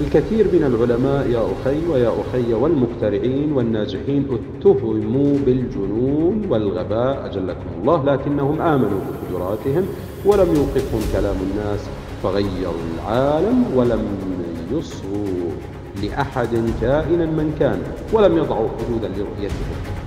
الكثير من العلماء يا أخي ويا أخي والمخترعين والناجحين اتهموا بالجنون والغباء أجلكم الله لكنهم آمنوا بقدراتهم ولم يوقفهم كلام الناس فغيروا العالم ولم يصغوا لأحد كائنا من كان ولم يضعوا حدودا لرؤيتهم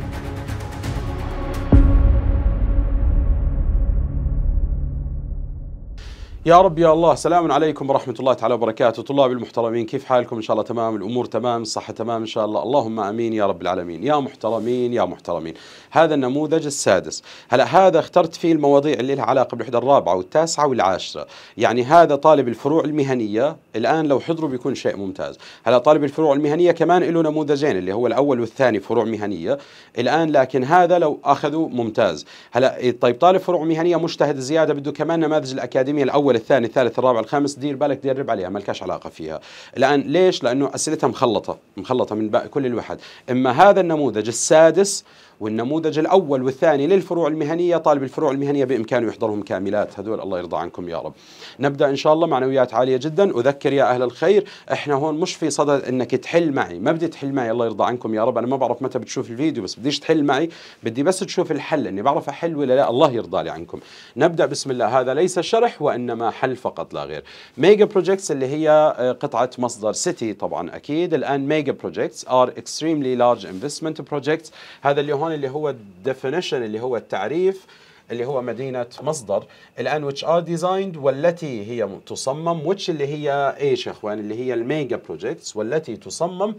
يا رب يا الله سلام عليكم ورحمة الله تعالى وبركاته طلابي المحترمين كيف حالكم إن شاء الله تمام الأمور تمام الصحة تمام إن شاء الله اللهم أمين يا رب العالمين يا محترمين يا محترمين هذا النموذج السادس هلا هذا اخترت فيه المواضيع اللي لها علاقه بالوحده الرابعه والتاسعه والعاشره يعني هذا طالب الفروع المهنيه الان لو حضروا بيكون شيء ممتاز هلا طالب الفروع المهنيه كمان له نموذجين اللي هو الاول والثاني فروع مهنيه الان لكن هذا لو اخذوا ممتاز هلا إيه، طيب طالب فروع مهنيه مجتهد زياده بده كمان نماذج الاكاديميه الاول الثاني الثالث الرابع الخامس دير بالك درب عليها ما لكاش علاقه فيها الان ليش لانه اسئلتها مخلطه مخلطه من كل الواحد اما هذا النموذج السادس والنموذج الأول والثاني للفروع المهنية طالب الفروع المهنية بإمكانه يحضرهم كاملات هذول الله يرضى عنكم يا رب نبدأ إن شاء الله معنويات عالية جدا أذكر يا أهل الخير إحنا هون مش في صدد أنك تحل معي ما بدي تحل معي الله يرضى عنكم يا رب أنا ما بعرف متى بتشوف الفيديو بس بديش تحل معي بدي بس تشوف الحل أني بعرف أحل ولا لا الله يرضى لي عنكم نبدأ بسم الله هذا ليس شرح وإنما حل فقط لا غير ميجا بروجكتس اللي هي آه، قطعة مصدر سيتي طبعا أكيد الآن ميجا بروجكتس ار اكستريملي لارج انفستمنت بروجكتس هذا اللي هون اللي هو الديفينيشن اللي هو التعريف اللي هو مدينه مصدر الان which are designed والتي هي تصمم which اللي هي ايش يا اخوان اللي هي الميجا بروجيكتس والتي تصمم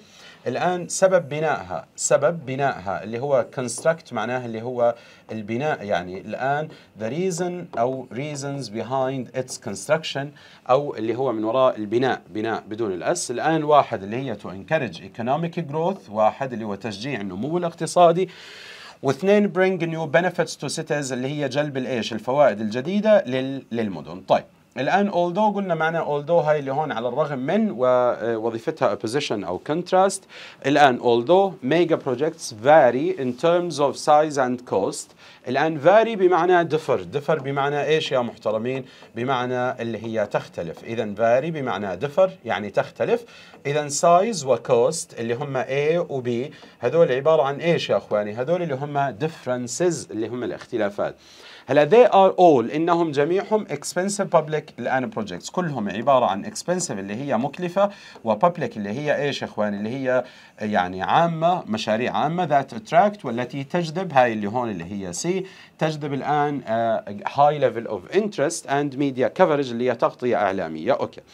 الان سبب بنائها سبب بنائها اللي هو construct معناه اللي هو البناء يعني الان the reason او reasons behind its construction او اللي هو من وراء البناء بناء بدون الاس الان واحد اللي هي to encourage economic growth واحد اللي هو تشجيع النمو الاقتصادي واثنين برينج نيو بنفيتس تو سيتيز اللي هي جلب الايش الفوائد الجديده للمدن طيب الان اولدو قلنا معنى اولدو هاي اللي هون على الرغم من ووظيفتها آه، opposition او contrast الان اولدو mega projects vary in terms of size and cost الان vary بمعنى differ differ بمعنى ايش يا محترمين بمعنى اللي هي تختلف اذا vary بمعنى differ يعني تختلف اذا size cost اللي هم A و B هذول عباره عن ايش يا اخواني هذول اللي هم differences اللي هم الاختلافات هلا they are all انهم جميعهم expensive public الان projects كلهم عباره عن expensive اللي هي مكلفه و public اللي هي ايش يا اخوان اللي هي يعني عامه مشاريع عامه ذات attract والتي تجذب هاي اللي هون اللي هي سي تجذب الان uh, high level of interest and media coverage اللي هي تغطيه اعلاميه اوكي okay.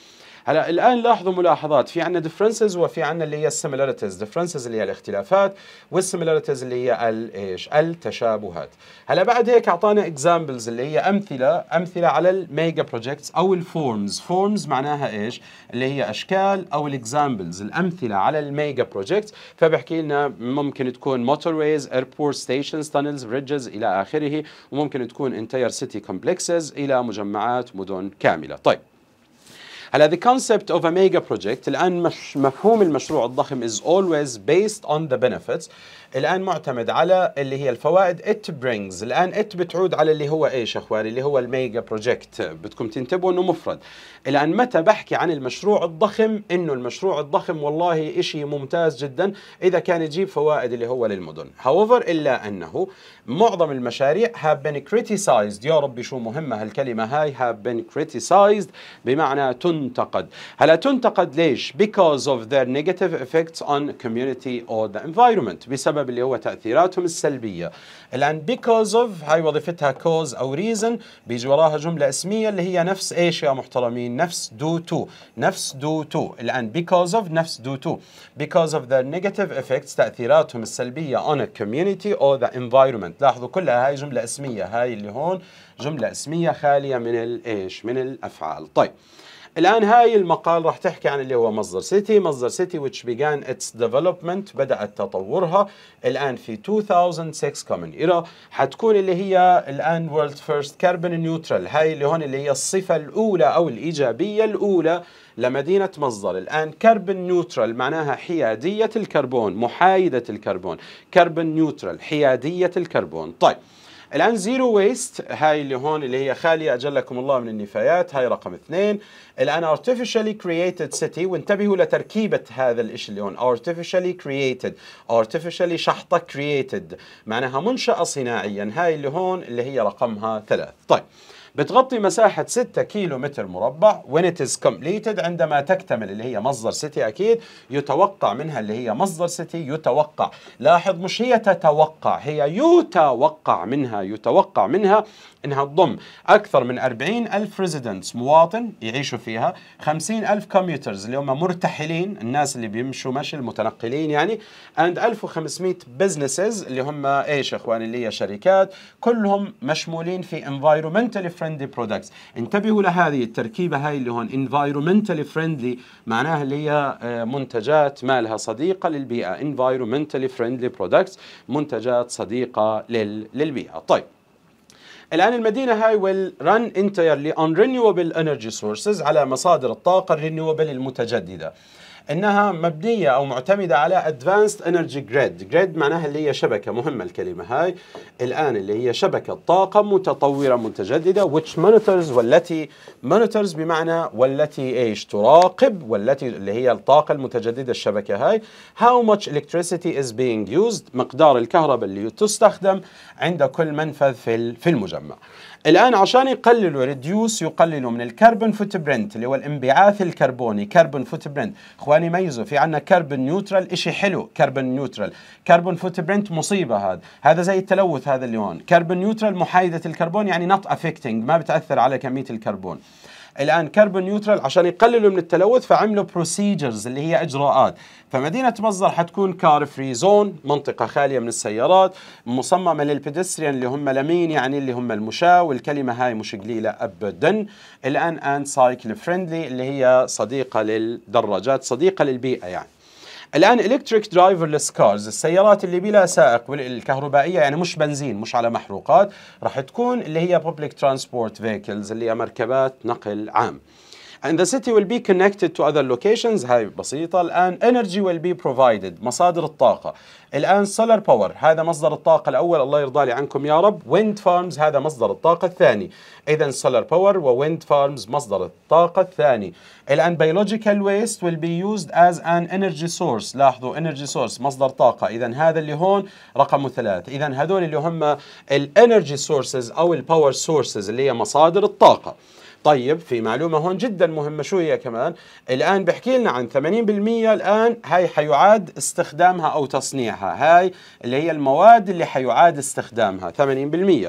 هلا الان لاحظوا ملاحظات في عندنا differences وفي عندنا اللي هي similarities differences اللي هي الاختلافات والsimilarities اللي هي ايش التشابهات هلا بعد هيك اعطانا examples اللي هي امثله امثله على الميجا بروجكتس او الفورمز فورمز معناها ايش اللي هي اشكال او الاكزامبلز الامثله على الميجا بروجكتس فبحكي لنا ممكن تكون ويز ايربورت ستيشنز تانلز بريدجز الى اخره وممكن تكون انتير سيتي كومبلكسز الى مجمعات مدن كامله طيب هلا the concept of a mega project الآن مش مفهوم المشروع الضخم is always based on the benefits الان معتمد على اللي هي الفوائد ات برينجز الان ات بتعود على اللي هو ايش اخواني اللي هو الميجا بروجكت بدكم تنتبهوا انه مفرد الان متى بحكي عن المشروع الضخم انه المشروع الضخم والله شيء ممتاز جدا اذا كان يجيب فوائد اللي هو للمدن هاوفر الا انه معظم المشاريع have been criticized يا ربي شو مهمه هالكلمه هاي have been criticized بمعنى تنتقد هلا تنتقد ليش because of their negative effects on community or the environment بسبب السبب اللي هو تاثيراتهم السلبيه الان because of هاي وظيفتها cause او reason بيجي وراها جمله اسميه اللي هي نفس ايش يا محترمين نفس do to نفس do to الان because of نفس do to because of the negative effects تاثيراتهم السلبيه on a community or the environment لاحظوا كلها هاي جمله اسميه هاي اللي هون جمله اسميه خاليه من الايش من الافعال طيب الان هاي المقال راح تحكي عن اللي هو مصدر سيتي مصدر سيتي which began its development بدات تطورها الان في 2006 common era حتكون اللي هي الان world first carbon neutral هاي اللي هون اللي هي الصفه الاولى او الايجابيه الاولى لمدينة مصدر الآن carbon نيوترال معناها حيادية الكربون محايدة الكربون carbon نيوترال حيادية الكربون طيب الآن زيرو ويست هاي اللي هون اللي هي خالية أجلكم الله من النفايات هاي رقم اثنين الآن artificially created city وانتبهوا لتركيبة هذا الشيء اللي هون artificially created artificially شحطة created معناها منشأة صناعيا هاي اللي هون اللي هي رقمها ثلاث طيب بتغطي مساحة 6 كيلو متر مربع when it is completed عندما تكتمل اللي هي مصدر سيتي أكيد يتوقع منها اللي هي مصدر سيتي يتوقع لاحظ مش هي تتوقع هي يتوقع منها يتوقع منها انها تضم اكثر من 40 الف ريزيدنتس مواطن يعيشوا فيها 50 الف كمبيوترز اللي هم مرتحلين الناس اللي بيمشوا مشي المتنقلين يعني اند 1500 بزنسز اللي هم ايش اخواني اللي هي شركات كلهم مشمولين في environmentally فريندلي برودكتس انتبهوا لهذه التركيبه هاي اللي هون انفايرمنتالي فريندلي معناها اللي هي آه، منتجات مالها صديقه للبيئه انفايرمنتالي فريندلي برودكتس منتجات صديقه لل... للبيئه طيب الآن المدينة هاي will run entirely on renewable energy sources على مصادر الطاقة الرينيوبل المتجددة انها مبنيه او معتمده على ادفانسد انرجي جريد، جريد معناها اللي هي شبكه مهمه الكلمه هاي الان اللي هي شبكه طاقه متطوره متجدده which monitors والتي monitors بمعنى والتي ايش تراقب والتي اللي هي الطاقه المتجدده الشبكه هاي how much electricity is being used مقدار الكهرباء اللي تستخدم عند كل منفذ في في المجمع. الآن عشان يقللوا ريديوس يقللوا من الكربون فوت برنت اللي هو الانبعاث الكربوني كربون فوت برنت إخواني ميزوا في عندنا كربون نيوترال شيء حلو كربون نيوترال كربون فوت برنت مصيبة هذا هذا زي التلوث هذا اللي هون كربون نيوترال محايدة الكربون يعني نوت افكتنج ما بتأثر على كمية الكربون الان كربون نيوترال عشان يقللوا من التلوث فعملوا بروسيجرز اللي هي اجراءات فمدينه مصدر حتكون كار فري زون منطقه خاليه من السيارات مصممه للبيدستريان اللي هم لمين يعني اللي هم المشاة والكلمه هاي مش قليله ابدا الان اند سايكل فريندلي اللي هي صديقه للدراجات صديقه للبيئه يعني الان الكتريك درايفرلس كارز السيارات اللي بلا سائق الكهربائيه يعني مش بنزين مش على محروقات راح تكون اللي هي بابليك ترانسبورت فيكلز اللي هي مركبات نقل عام and the city will be connected to other locations هاي بسيطة الآن energy will be provided مصادر الطاقة الآن solar power هذا مصدر الطاقة الأول الله يرضى لي عنكم يا رب wind farms هذا مصدر الطاقة الثاني إذا solar power و wind farms مصدر الطاقة الثاني الآن biological waste will be used as an energy source لاحظوا energy source مصدر طاقة إذا هذا اللي هون رقم ثلاث إذا هذول اللي هم energy sources أو power sources اللي هي مصادر الطاقة طيب في معلومة هون جدا مهمة شو هي كمان الآن بحكي لنا عن 80% الآن هاي حيعاد استخدامها أو تصنيعها هاي اللي هي المواد اللي حيعاد استخدامها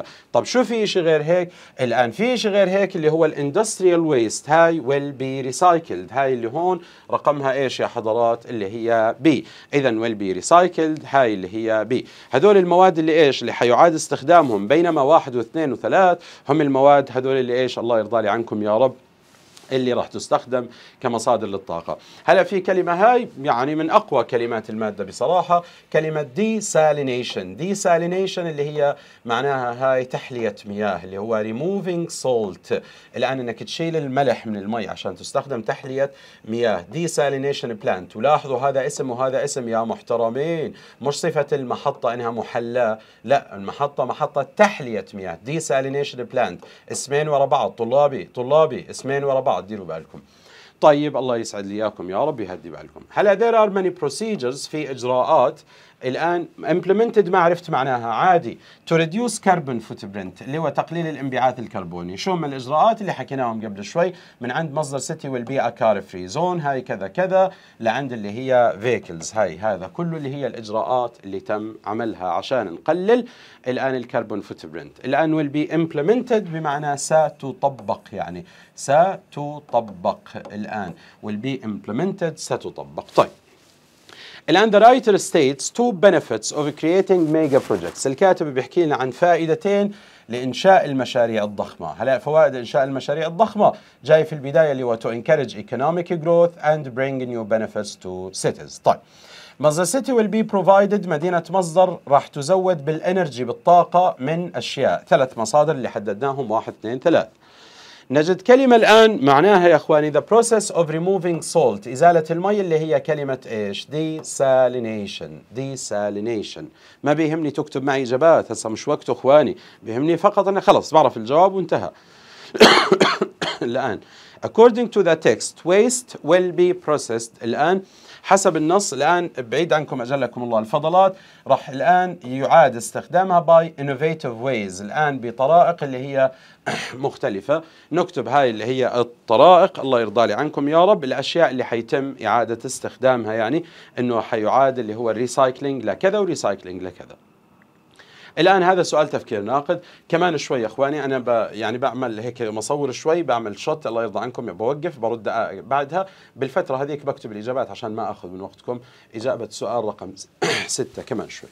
80% طب شو في شيء غير هيك الآن في شيء غير هيك اللي هو الاندستريال ويست هاي ويل بي ريسايكلد هاي اللي هون رقمها ايش يا حضرات اللي هي بي اذا ويل بي ريسايكلد هاي اللي هي بي هذول المواد اللي ايش اللي حيعاد استخدامهم بينما واحد واثنين وثلاث هم المواد هذول اللي ايش الله يرضى لي عنكم يا رب اللي راح تستخدم كمصادر للطاقة هلا في كلمة هاي يعني من أقوى كلمات المادة بصراحة كلمة desalination desalination اللي هي معناها هاي تحلية مياه اللي هو removing salt الآن أنك تشيل الملح من المي عشان تستخدم تحلية مياه desalination plant ولاحظوا هذا اسم وهذا اسم يا محترمين مش صفة المحطة أنها محلاة لا المحطة محطة تحلية مياه desalination plant اسمين ورا بعض طلابي طلابي اسمين ورا بعض ديروا بالكم طيب الله يسعد لي اياكم يا رب يهدي بالكم هلا there are many procedures في اجراءات الان امبلمنتد ما عرفت معناها عادي تو ريديوس كربون فوت برنت اللي هو تقليل الانبعاث الكربوني شو من الاجراءات اللي حكيناهم قبل شوي من عند مصدر سيتي والبيئه كار فري زون هاي كذا كذا لعند اللي هي فيكلز هاي هذا كله اللي هي الاجراءات اللي تم عملها عشان نقلل الان الكربون فوت برنت الان ويل بي امبلمنتد بمعنى ستطبق يعني ستطبق الان ويل بي امبلمنتد ستطبق طيب رايتر ستيتس تو بنفيتس اوف كرييتنج ميجا بروجكتس الكاتب بيحكي لنا عن فائدتين لانشاء المشاريع الضخمه هلا فوائد انشاء المشاريع الضخمه جاي في البدايه اللي هو تو encourage economic growth and bring new benefits to cities طيب مصدر سيتي ويل بي بروفايدد مدينة مصدر راح تزود بالانرجي بالطاقة من أشياء ثلاث مصادر اللي حددناهم واحد اثنين ثلاث نجد كلمة الآن معناها يا إخواني the process of removing salt إزالة المي اللي هي كلمة إيش desalination desalination ما بيهمني تكتب معي إجابات هسا مش وقته إخواني بيهمني فقط أنا خلص بعرف الجواب وانتهى الآن according to the text waste will be processed الآن حسب النص الآن بعيد عنكم أجلكم الله الفضلات راح الآن يعاد استخدامها باي انوفيتيف ويز الآن بطرائق اللي هي مختلفة نكتب هاي اللي هي الطرائق الله يرضى لي عنكم يا رب الأشياء اللي حيتم إعادة استخدامها يعني أنه حيعاد اللي هو الريسايكلينج لكذا وريسايكلينج لكذا الان هذا سؤال تفكير ناقد كمان شوي يا اخواني انا ب يعني بعمل هيك مصور شوي بعمل شوت الله يرضى عنكم بوقف برد بعدها بالفتره هذيك بكتب الاجابات عشان ما اخذ من وقتكم اجابه سؤال رقم ستة كمان شوي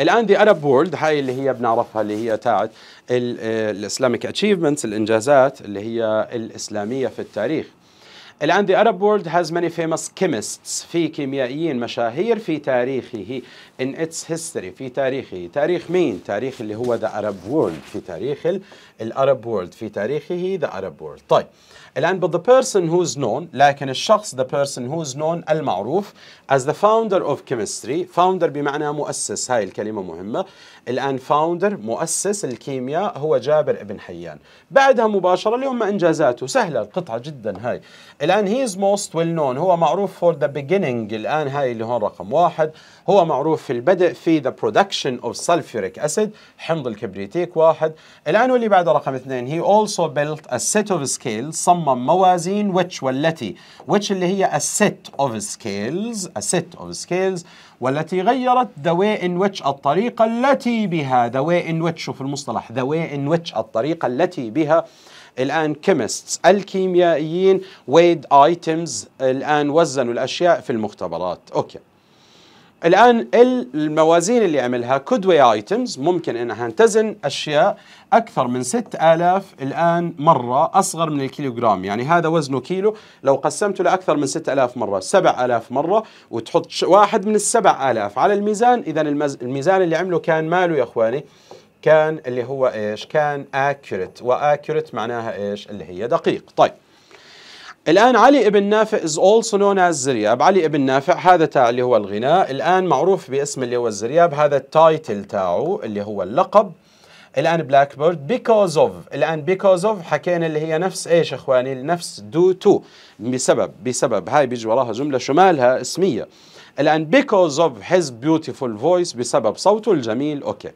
الان دي ارب وورلد هاي اللي هي بنعرفها اللي هي تاعت الاسلاميك اتشيفمنتس الانجازات اللي هي الاسلاميه في التاريخ الآن The Arab world has many famous chemists في كيميائيين مشاهير في تاريخه in its history في تاريخه تاريخ مين؟ تاريخ اللي هو The Arab world في تاريخ ال Arab world في تاريخه The Arab world طيب الآن but the person who's known لكن الشخص the person who's known المعروف as the founder of chemistry founder بمعنى مؤسس هاي الكلمة مهمة الآن فاوندر مؤسس الكيمياء هو جابر ابن حيان بعدها مباشرة اليوم إنجازاته سهلة القطعة جدا هاي الآن هي از موست ويل نون هو معروف فور ذا بيجينينج الآن هاي اللي هون رقم واحد هو معروف في البدء في ذا برودكشن اوف سلفوريك أسيد حمض الكبريتيك واحد الآن واللي بعده رقم اثنين هي اولسو بيلت ا سيت اوف سكيل صمم موازين ويتش والتي ويتش اللي هي ا سيت اوف سكيلز ا سيت اوف سكيلز والتي غيرت دواء واي الطريقة التي بها دواء واي في المصطلح دواء واي الطريقة التي بها الآن كيمستس الكيميائيين ويد ايتمز الآن وزنوا الأشياء في المختبرات أوكي الان الموازين اللي عملها كودوي ايتمز ممكن انها تزن اشياء اكثر من 6000 الان مره اصغر من الكيلوغرام يعني هذا وزنه كيلو لو قسمته لاكثر من 6000 مره 7000 مره وتحط واحد من ال 7000 على الميزان اذا الميزان اللي عمله كان ماله يا اخواني كان اللي هو ايش كان اكيوريت واكيوريت معناها ايش اللي هي دقيق طيب الآن علي ابن نافع is also known as زرياب علي ابن نافع هذا تاع اللي هو الغناء الآن معروف باسم اللي هو الزرياب هذا التايتل تاعه اللي هو اللقب الآن بلاك بيرد بيكوز اوف الآن بيكوز اوف حكينا اللي هي نفس ايش اخواني نفس دو تو بسبب بسبب هاي بيجي وراها جملة شمالها اسمية الآن بيكوز اوف his beautiful voice بسبب صوته الجميل اوكي okay.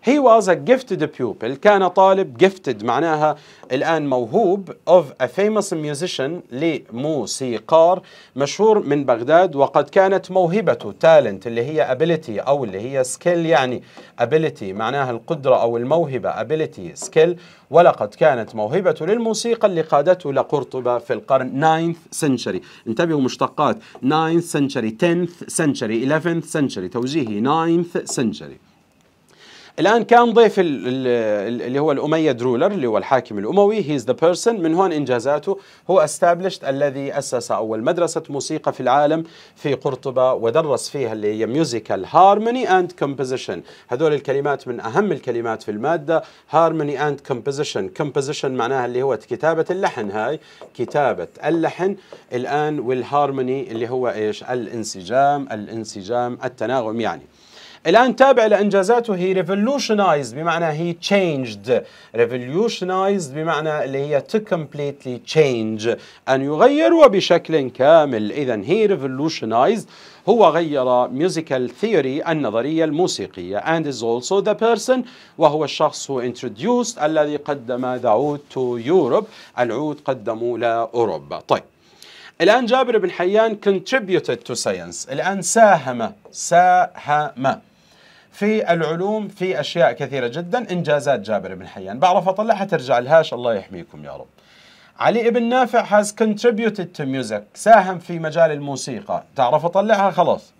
He was a gifted pupil كان طالب gifted معناها الآن موهوب of a famous musician لموسيقار مشهور من بغداد وقد كانت موهبته talent اللي هي ability أو اللي هي skill يعني ability معناها القدرة أو الموهبة ability skill ولقد كانت موهبته للموسيقى اللي قادته لقرطبة في القرن 9th century انتبهوا مشتقات 9th century 10th century 11th century توجيهي 9th century الان كان ضيف اللي هو الاميد رولر اللي هو الحاكم الاموي هيز ذا بيرسون من هون انجازاته هو استابلشت الذي اسس اول مدرسه موسيقى في العالم في قرطبه ودرس فيها اللي هي ميوزيكال هارموني اند كومبوزيشن هذول الكلمات من اهم الكلمات في الماده هارموني اند كومبوزيشن كومبوزيشن معناها اللي هو كتابه اللحن هاي كتابه اللحن الان والهارموني اللي هو ايش الانسجام الانسجام التناغم يعني الان تابع لانجازاته هي revolutionized بمعنى هي changed revolutionized بمعنى اللي هي to completely change ان يغير وبشكل كامل اذا هي revolutionized هو غير ميوزيكال ثيوري النظرية الموسيقية and is also the person وهو الشخص who introduced الذي قدم the عود to Europe العود قدموا لأوروبا طيب الآن جابر بن حيان contributed to science الآن ساهم ساهم في العلوم في أشياء كثيرة جدا إنجازات جابر بن حيان بعرف أطلعها ترجع لهاش الله يحميكم يا رب علي بن نافع has contributed to music ساهم في مجال الموسيقى تعرف أطلعها خلاص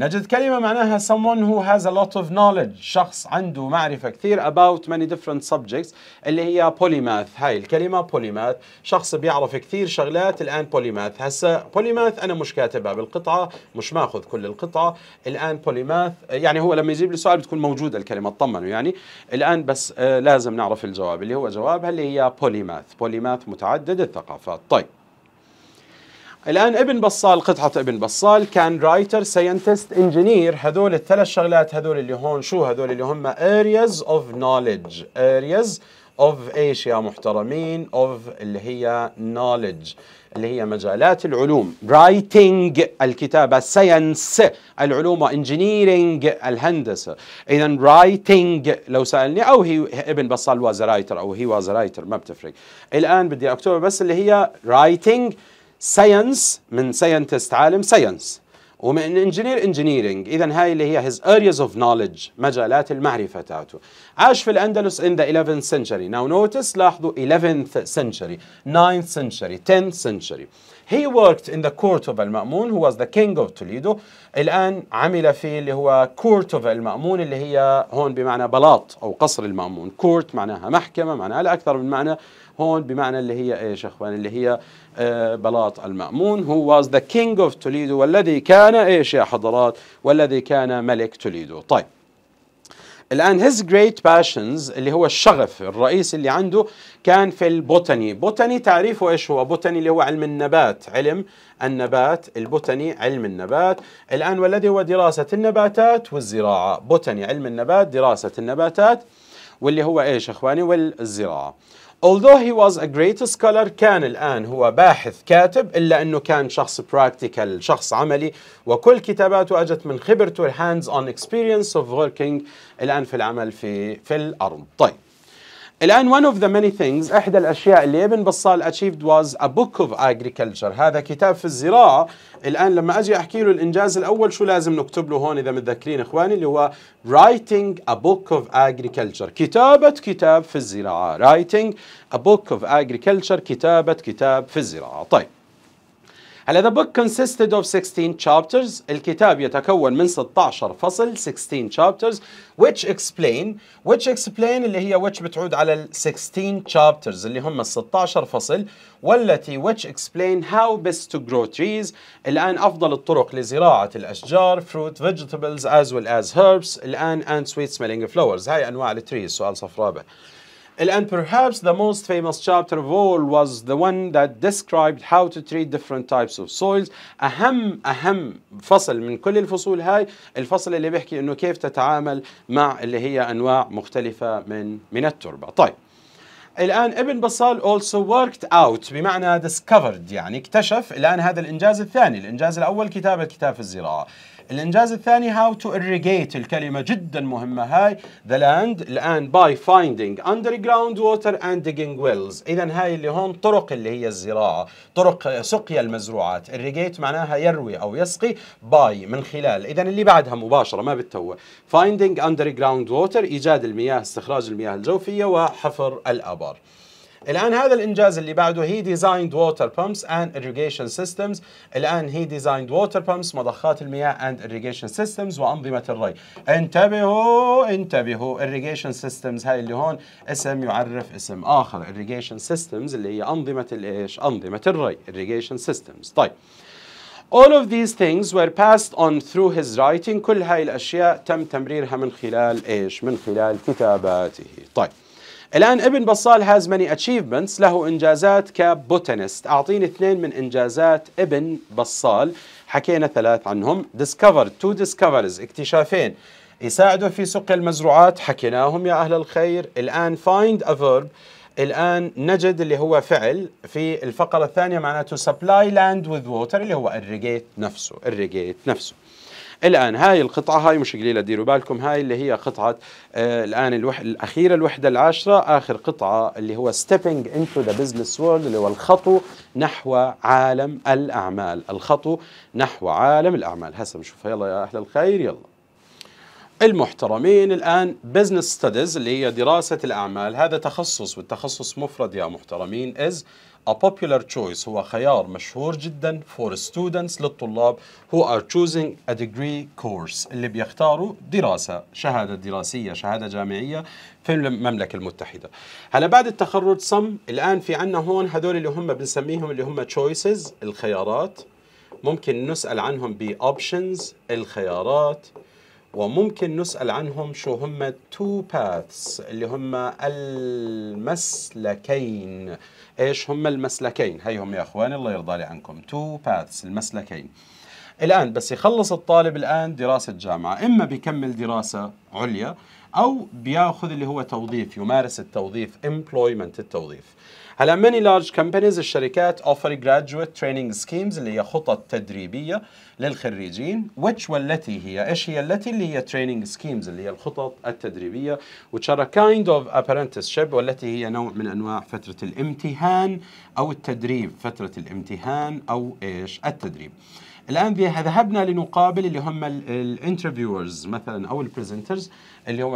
نجد كلمة معناها someone who has a lot of knowledge شخص عنده معرفة كثير about many different subjects اللي هي polymath هاي الكلمة polymath شخص بيعرف كثير شغلات الآن polymath هسا polymath أنا مش كاتبها بالقطعة مش ماخذ كل القطعة الآن polymath يعني هو لما يجيب لي سؤال بتكون موجودة الكلمة اطمنوا يعني الآن بس آه، لازم نعرف الجواب اللي هو جوابها اللي هي polymath polymath متعدد الثقافات طيب الآن ابن بصال قطعة ابن بصال كان رايتر ساينتست انجينير هذول الثلاث شغلات هذول اللي هون شو هذول اللي هم areas of knowledge areas of ايش يا محترمين of اللي هي knowledge اللي هي مجالات العلوم رايتنج الكتابة ساينس العلوم انجينيرنج الهندسة إذا رايتنج لو سألني أو هي ابن بصال واز رايتر أو هي واز رايتر ما بتفرق الآن بدي أكتبها بس اللي هي رايتنج ساينس من ساينتست عالم ساينس ومن انجينير انجينيرنج اذا هاي اللي هي هيز ارياز اوف knowledge مجالات المعرفه تاعته عاش في الاندلس in the 11th century ناو نوتس لاحظوا 11th century 9th century 10th century he worked in the court of المأمون who was the king of Toledo الان عمل في اللي هو court of المأمون اللي هي هون بمعنى بلاط او قصر المأمون court معناها محكمه معناها لا اكثر من معنى هون بمعنى اللي هي ايش اخوان اللي هي بلاط المأمون هو was the king of Toledo والذي كان ايش يا حضرات والذي كان ملك توليدو طيب الآن his great passions اللي هو الشغف الرئيسي اللي عنده كان في البوتاني بوتاني تعريفه إيش هو بوتاني اللي هو علم النبات علم النبات البوتاني علم النبات الآن والذي هو دراسة النباتات والزراعة بوتاني علم النبات دراسة النباتات واللي هو إيش إخواني والزراعة Although he was a great scholar كان الآن هو باحث كاتب إلا أنه كان شخص practical شخص عملي وكل كتاباته أجت من خبرته hands on experience of working الآن في العمل في في الأرض طيب الآن one of the many things إحدى الأشياء اللي ابن بصال achieved was a book of agriculture هذا كتاب في الزراعة الآن لما أجي أحكي له الإنجاز الأول شو لازم نكتب له هون إذا متذكرين إخواني اللي هو writing a book of agriculture كتابة كتاب في الزراعة writing a book of agriculture كتابة كتاب في الزراعة طيب هلا ذا بوك كونسيستد اوف 16 تشابترز الكتاب يتكون من 16 فصل 16 تشابترز which explain which explain اللي هي which بتعود على ال 16 تشابترز اللي هم ال 16 فصل والتي which explain how best to grow trees الان افضل الطرق لزراعه الاشجار fruit vegetables as well as herbs الان and sweet smelling flowers هاي انواع التريز سؤال صف رابع And perhaps the most famous chapter of all was the one that described how to treat different types of soils. أهم أهم فصل من كل الفصول هاي الفصل اللي بيحكي إنه كيف تتعامل مع اللي هي أنواع مختلفة من من التربة. طيب الآن ابن بصال also worked out بمعنى discovered يعني اكتشف الآن هذا الإنجاز الثاني الإنجاز الأول كتابة كتاب في الزراعة الإنجاز الثاني هاو تو اريجيت الكلمة جدا مهمة هاي ذا لاند الآن باي فايندينج اندر جراوند ووتر اند ديجينج ويلز إذا هاي اللي هون طرق اللي هي الزراعة طرق سقيا المزروعات اريجيت معناها يروي أو يسقي باي من خلال إذا اللي بعدها مباشرة ما فايندينج اندر جراوند ووتر إيجاد المياه استخراج المياه الجوفية وحفر الآبار الآن هذا الإنجاز اللي بعده هي ديزايند ووتر بامبس اند irrigation سيستمز الآن هي ديزايند ووتر بامبس مضخات المياه اند irrigation سيستمز وأنظمة الري انتبهوا انتبهوا irrigation سيستمز هاي اللي هون اسم يعرف اسم آخر irrigation سيستمز اللي هي أنظمة الإيش أنظمة الري irrigation سيستمز طيب All of these things were passed on through his writing كل هاي الأشياء تم تمريرها من خلال إيش من خلال كتاباته طيب الآن ابن بصال هاز ماني achievements له إنجازات كبوتانيست أعطيني اثنين من إنجازات ابن بصال حكينا ثلاث عنهم discovered تو discoveries اكتشافين يساعدوا في سقي المزروعات حكيناهم يا أهل الخير الآن find a verb الآن نجد اللي هو فعل في الفقرة الثانية معناته supply land with water اللي هو irrigate نفسه irrigate نفسه الان هاي القطعه هاي مش قليله ديروا بالكم هاي اللي هي قطعه آه الان الوح... الاخيره الوحده العاشره اخر قطعه اللي هو ستيبنج انتو ذا بزنس وورلد اللي هو الخطو نحو عالم الاعمال الخطو نحو عالم الاعمال هسه بنشوفها يلا يا اهل الخير يلا المحترمين الآن بزنس ستاديز اللي هي دراسة الأعمال هذا تخصص والتخصص مفرد يا محترمين إز A popular choice هو خيار مشهور جدا for students للطلاب who are choosing a degree course اللي بيختاروا دراسة شهادة دراسية شهادة جامعية في المملكة المتحدة هلا بعد التخرج صم الآن في عنا هون هذول اللي هم بنسميهم اللي هم choices الخيارات ممكن نسأل عنهم ب options الخيارات وممكن نسأل عنهم شو هم تو باثس اللي هم المسلكين ايش هم المسلكين هي هم يا اخواني الله يرضى لي عنكم تو باثس المسلكين الآن بس يخلص الطالب الآن دراسة جامعة إما بيكمل دراسة عليا أو بياخذ اللي هو توظيف يمارس التوظيف employment التوظيف هلا many large companies الشركات offer graduate training schemes اللي هي خطط تدريبية للخريجين which والتي هي ايش هي التي اللي هي training schemes اللي هي الخطط التدريبية which are a kind of apprenticeship والتي هي نوع من انواع فترة الامتهان او التدريب فترة الامتهان او ايش التدريب الان ذهبنا لنقابل اللي هم الانترفيورز مثلا او البريزنترز اللي هم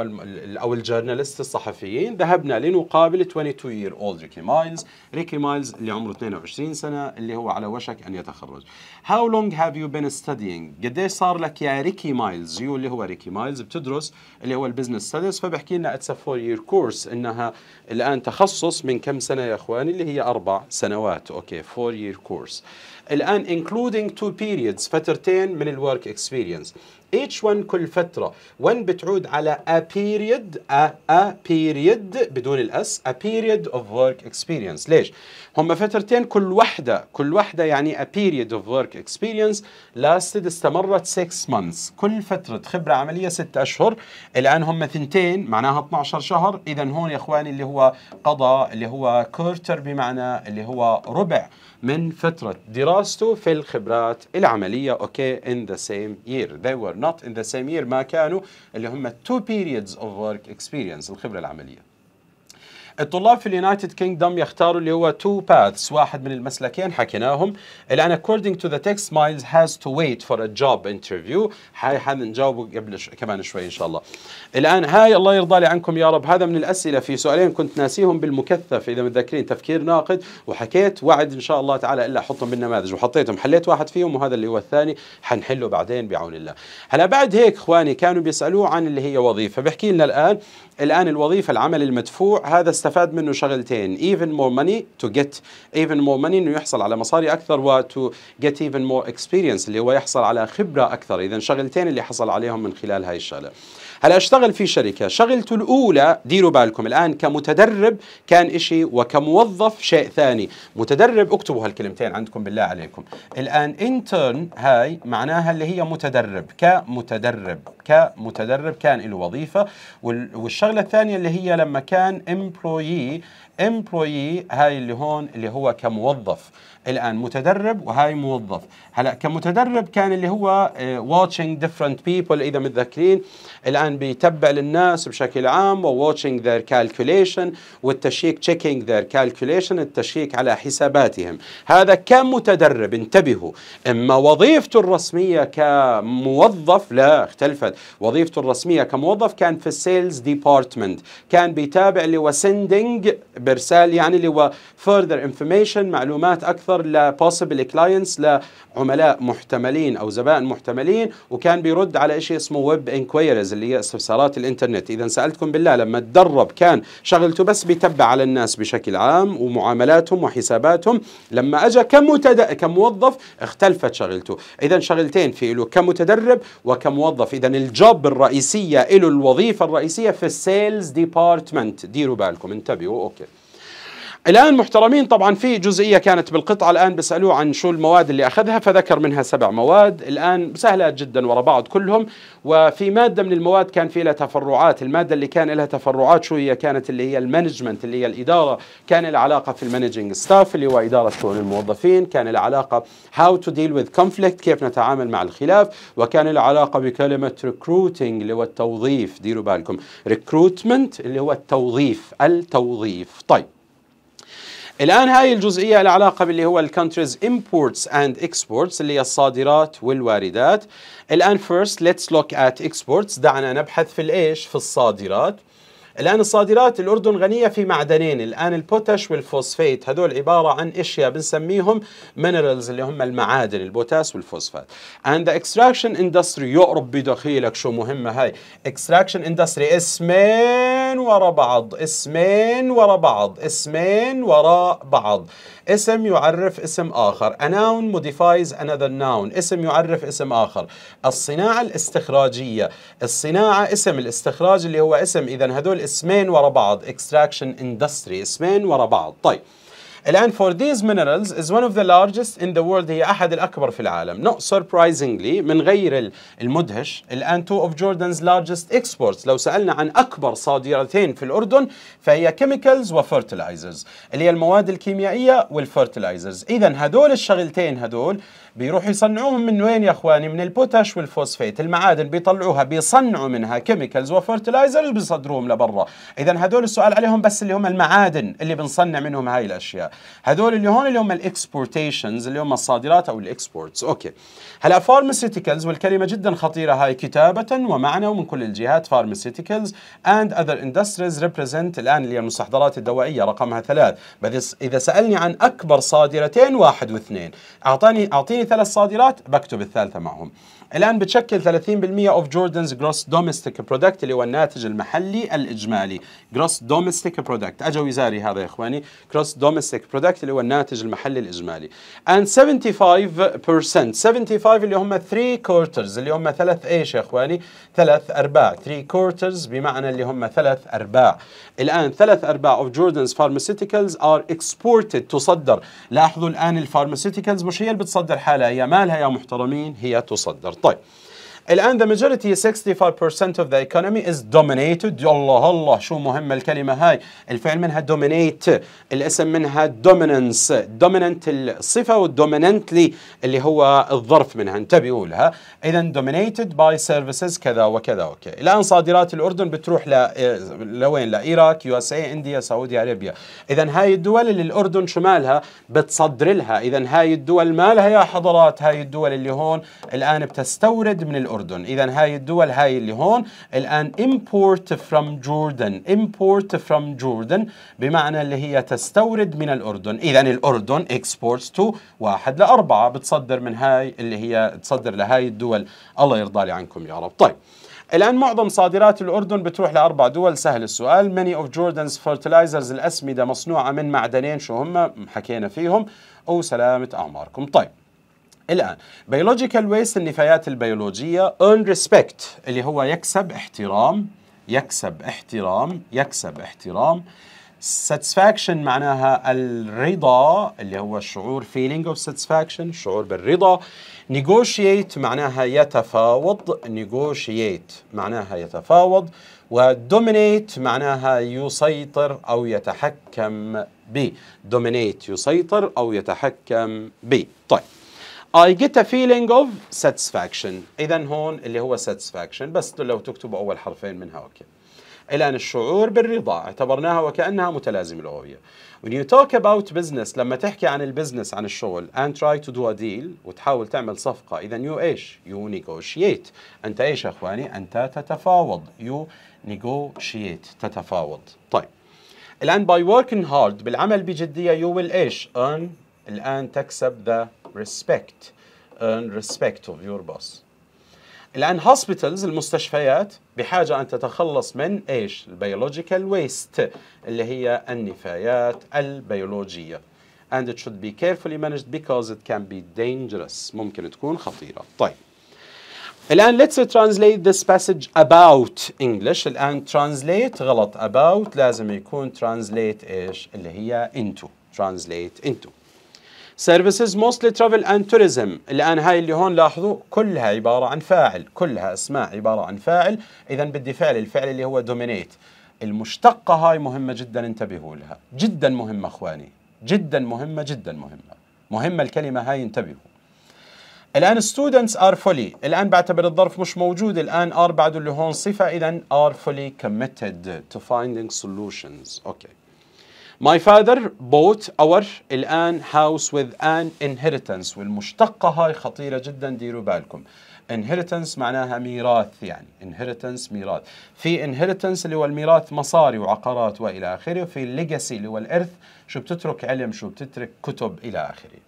او الجورناليست الصحفيين ذهبنا لنقابل 22 يير اولد ريكي مايلز ريكي مايلز اللي عمره 22 سنه اللي هو على وشك ان يتخرج هاو لونج هاف يو بين ستادينج قديش صار لك يا ريكي مايلز يو اللي هو ريكي مايلز بتدرس اللي هو البزنس ستاديز فبحكي لنا اتس فور يير كورس انها الان تخصص من كم سنه يا اخواني اللي هي اربع سنوات اوكي فور يير كورس الان انكلودينج تو بيريدز فترتين من الورك اكسبيرينس اتش 1 كل فترة 1 بتعود على a period a, بيريد period بدون الاس a period of work experience ليش؟ هم فترتين كل واحدة كل واحدة يعني a period of work experience lasted استمرت 6 months كل فترة خبرة عملية 6 أشهر الآن هم ثنتين معناها 12 شهر إذا هون يا إخواني اللي هو قضى اللي هو كورتر بمعنى اللي هو ربع من فترة دراسته في الخبرات العملية اوكي in the same year they were not in the same year ما كانوا اللي هم two periods of work experience الخبرة العملية الطلاب في اليونايتد كينجدوم يختاروا اللي هو تو باثس واحد من المسلكين حكيناهم الان according to the text Miles has to wait for a job interview هاي حنجاوبه قبل ش... كمان شوي ان شاء الله الان هاي الله يرضى لي عنكم يا رب هذا من الاسئله في سؤالين كنت ناسيهم بالمكثف اذا متذكرين تفكير ناقد وحكيت وعد ان شاء الله تعالى الا احطهم بالنماذج وحطيتهم حليت واحد فيهم وهذا اللي هو الثاني حنحله بعدين بعون الله هلا بعد هيك اخواني كانوا بيسالوه عن اللي هي وظيفه بحكي لنا الان الان الوظيفه العمل المدفوع هذا استفاد منه شغلتين even more money to get even more money انه يحصل على مصاري اكثر و to get even more experience اللي هو يحصل على خبره اكثر اذا شغلتين اللي حصل عليهم من خلال هاي الشغله هلا اشتغل في شركه شغلته الاولى ديروا بالكم الان كمتدرب كان شيء وكموظف شيء ثاني متدرب اكتبوا هالكلمتين عندكم بالله عليكم الان انترن هاي معناها اللي هي متدرب كمتدرب كمتدرب كان له وظيفه والشغله الثانيه اللي هي لما كان امبلويي امبلويي هاي اللي هون اللي هو كموظف الان متدرب وهاي موظف هلا كمتدرب كان اللي هو واتشينج ديفرنت بيبل اذا متذكرين الان بيتبع للناس بشكل عام وواتشينج ذير كالكوليشن والتشيك تشيكينج ذير كالكوليشن التشيك على حساباتهم هذا كمتدرب انتبهوا اما وظيفته الرسميه كموظف لا اختلفت وظيفته الرسميه كموظف كان في السيلز ديبارتمنت كان بيتابع اللي هو سندنج برسال يعني اللي هو further انفورميشن معلومات اكثر اكثر لبوسيبل كلاينتس لعملاء محتملين او زبائن محتملين وكان بيرد على شيء اسمه ويب انكويريز اللي هي استفسارات الانترنت اذا سالتكم بالله لما تدرب كان شغلته بس بيتبع على الناس بشكل عام ومعاملاتهم وحساباتهم لما اجى كمتد... كموظف اختلفت شغلته اذا شغلتين في له كمتدرب وكموظف اذا الجوب الرئيسيه له الوظيفه الرئيسيه في السيلز ديبارتمنت ديروا بالكم انتبهوا اوكي الآن محترمين طبعا في جزئية كانت بالقطعة الآن بيسألوه عن شو المواد اللي أخذها فذكر منها سبع مواد الآن سهلة جدا ورا بعض كلهم وفي مادة من المواد كان في لها تفرعات المادة اللي كان لها تفرعات شو هي كانت اللي هي المانجمنت اللي هي الإدارة كان لها علاقة في المانجنج ستاف اللي هو إدارة شؤون الموظفين كان لها علاقة تو ديل وذ كونفليكت كيف نتعامل مع الخلاف وكان لها علاقة بكلمة ريكروتينج اللي هو التوظيف ديروا بالكم ريكروتمنت اللي هو التوظيف التوظيف طيب الآن هاي الجزئية العلاقة باللي هو الكونتريز imports and exports اللي هي الصادرات والواردات الآن first let's look at exports دعنا نبحث في الإيش في الصادرات الآن الصادرات الأردن غنية في معدنين الآن البوتاش والفوسفيت هذول عبارة عن إشياء بنسميهم مينرالز اللي هم المعادن البوتاس والفوسفات and the extraction industry يقرب بدخيلك شو مهمة هاي extraction industry اسمين ورا بعض اسمين ورا بعض اسمين ورا بعض اسم يعرف اسم آخر a noun modifies another noun اسم يعرف اسم آخر الصناعة الاستخراجية الصناعة اسم الاستخراج اللي هو اسم إذا هذول اسمين وراء بعض extraction industry اسمين وراء بعض طيب الآن for these minerals is one of the largest in the world هي أحد الأكبر في العالم not surprisingly من غير المدهش الآن two of Jordan's largest exports لو سألنا عن أكبر صادرتين في الأردن فهي chemicals وfertilizers اللي هي المواد الكيميائية والfertilizers إذا هدول الشغلتين هدول بيروحوا يصنعوهم من وين يا اخواني من البوتاش والفوسفيت المعادن بيطلعوها بيصنعوا منها كيميكالز وفرتلايزرز بيصدروهم لبرا اذا هذول السؤال عليهم بس اللي هم المعادن اللي بنصنع منهم هاي الاشياء هذول اللي هون اللي هم الاكسبورتيشنز اللي هم الصادرات او الاكسبورتس اوكي هلا فارماسيتيكالز والكلمه جدا خطيره هاي كتابه ومعنى ومن كل الجهات فارماسيتيكالز اند اذر اندستريز ريبريزنت الان اللي هي المستحضرات الدوائيه رقمها ثلاث بس اذا سالني عن اكبر صادرتين واحد واثنين اعطاني اعطيني ثلاث صادرات بكتب الثالثة معهم الآن بتشكل 30% of Jordan's gross domestic product اللي هو الناتج المحلي الإجمالي gross domestic product أجا وزاري هذا يا إخواني gross domestic product اللي هو الناتج المحلي الإجمالي and 75% 75 اللي هم 3 quarters اللي هم ثلاث إيش يا إخواني ثلاث أرباع 3 quarters بمعنى اللي هم ثلاث أرباع الآن ثلاث أرباع of Jordan's pharmaceuticals are exported تصدر لاحظوا الآن الفارماسيتيكالز مش هي اللي بتصدر حالها هي مالها يا محترمين هي تصدر 对。الآن the majority 65% of the economy is dominated الله الله شو مهمة الكلمة هاي الفعل منها dominate الاسم منها dominance dominant الصفة والdominantly اللي هو الظرف منها انتبهوا لها إذا dominated by services كذا وكذا أوكي الآن صادرات الأردن بتروح ل لوين لإيراك يو اس اي إنديا سعودي أريبيا إذا هاي الدول اللي الأردن شمالها بتصدر لها إذا هاي الدول مالها يا حضرات هاي الدول اللي هون الآن بتستورد من الأردن الأردن إذا هاي الدول هاي اللي هون الآن import from Jordan import from Jordan بمعنى اللي هي تستورد من الأردن إذا الأردن exports to واحد لأربعة بتصدر من هاي اللي هي تصدر لهاي الدول الله يرضى لي عنكم يا رب طيب الآن معظم صادرات الأردن بتروح لأربع دول سهل السؤال many of Jordan's fertilizers الأسمدة مصنوعة من معدنين شو هم حكينا فيهم وسلامة أعماركم طيب الآن بيولوجيكال ويست النفايات البيولوجية earn respect اللي هو يكسب احترام يكسب احترام يكسب احترام satisfaction معناها الرضا اللي هو الشعور feeling of satisfaction الشعور بالرضا negotiate معناها يتفاوض negotiate معناها يتفاوض وdominate معناها يسيطر أو يتحكم به dominate يسيطر أو يتحكم به طيب I get a feeling of satisfaction إذا هون اللي هو satisfaction بس لو تكتبوا أول حرفين منها أوكي الآن الشعور بالرضا اعتبرناها وكأنها متلازمة لغوية When you talk about business لما تحكي عن البزنس عن الشغل and try to do a deal وتحاول تعمل صفقة إذا you إيش you negotiate أنت إيش يا أخواني أنت تتفاوض you negotiate تتفاوض طيب الآن by working hard بالعمل بجدية you will إيش earn الآن تكسب the respect earn respect of your boss الآن hospitals المستشفيات بحاجة أن تتخلص من إيش البيولوجيكال ويست اللي هي النفايات البيولوجية and it should be carefully managed because it can be dangerous ممكن تكون خطيرة طيب الآن let's translate this passage about English الآن translate غلط about لازم يكون translate إيش اللي هي into translate into سيرفيسز موستلي ترافل اند توريزم الان هاي اللي هون لاحظوا كلها عباره عن فاعل كلها اسماء عباره عن فاعل اذا بدي فعل الفعل اللي هو دومينيت المشتقه هاي مهمه جدا انتبهوا لها جدا مهمه اخواني جدا مهمه جدا مهمه مهمه الكلمه هاي انتبهوا الان students are fully الان بعتبر الظرف مش موجود الان are بعده اللي هون صفه اذا are fully committed to finding solutions اوكي okay. My father bought our الآن house with an inheritance والمشتقة هاي خطيرة جدا ديروا بالكم inheritance معناها ميراث يعني inheritance ميراث في inheritance اللي هو الميراث مصاري وعقارات والى اخره وفي legacy اللي هو الارث شو بتترك علم شو بتترك كتب الى اخره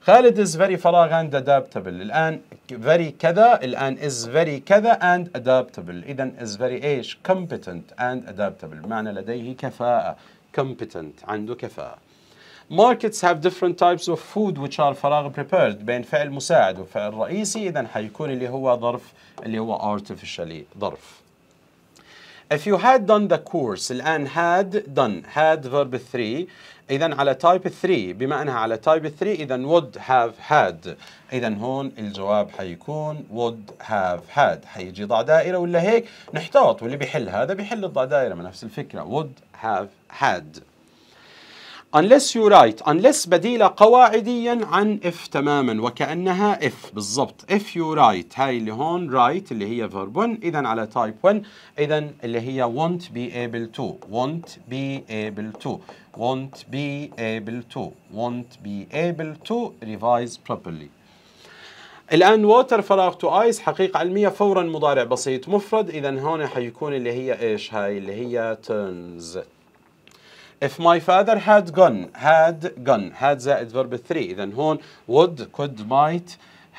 خالد is very فراغ and adaptable الآن very كذا الآن is very كذا and adaptable إذا is very ايش competent and adaptable معنى لديه كفاءة competent عنده كفاءة markets have different types of food which are فراغ prepared بين فعل مساعد وفعل رئيسي إذا حيكون اللي هو ظرف اللي هو artificially ظرف If you had done the course الآن had done had verb 3 إذا على type 3 بما أنها على type 3 إذا would have had إذا هون الجواب حيكون would have had حيجي ضع دائرة ولا هيك نحتاط واللي بيحل هذا بيحل الضع دائرة من نفس الفكرة would have had unless you write unless بديلة قواعديا عن if تماما وكأنها if بالضبط if you write هاي اللي هون write اللي هي verb 1 إذا على type 1 إذا اللي هي won't be able to won't be able to won't be able to won't be able to revise properly الان ووتر فراغ تو ايس حقيقه علميه فورا مضارع بسيط مفرد اذا هون حيكون اللي هي ايش هاي اللي هي turns If my father had gone had gone had زائد verb 3 إذا هون would could might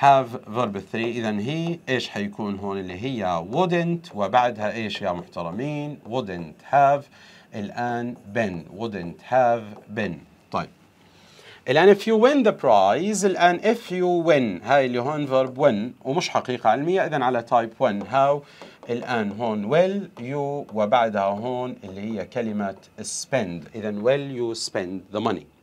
have verb 3 إذا هي إيش حيكون هون اللي هي wouldn't وبعدها إيش يا محترمين wouldn't have الآن been wouldn't have been الآن if you win the prize الآن if you win هاي اللي هون verb win ومش حقيقة علمية إذا على type 1 how الآن هون will you وبعدها هون اللي هي كلمة spend إذا will you spend the money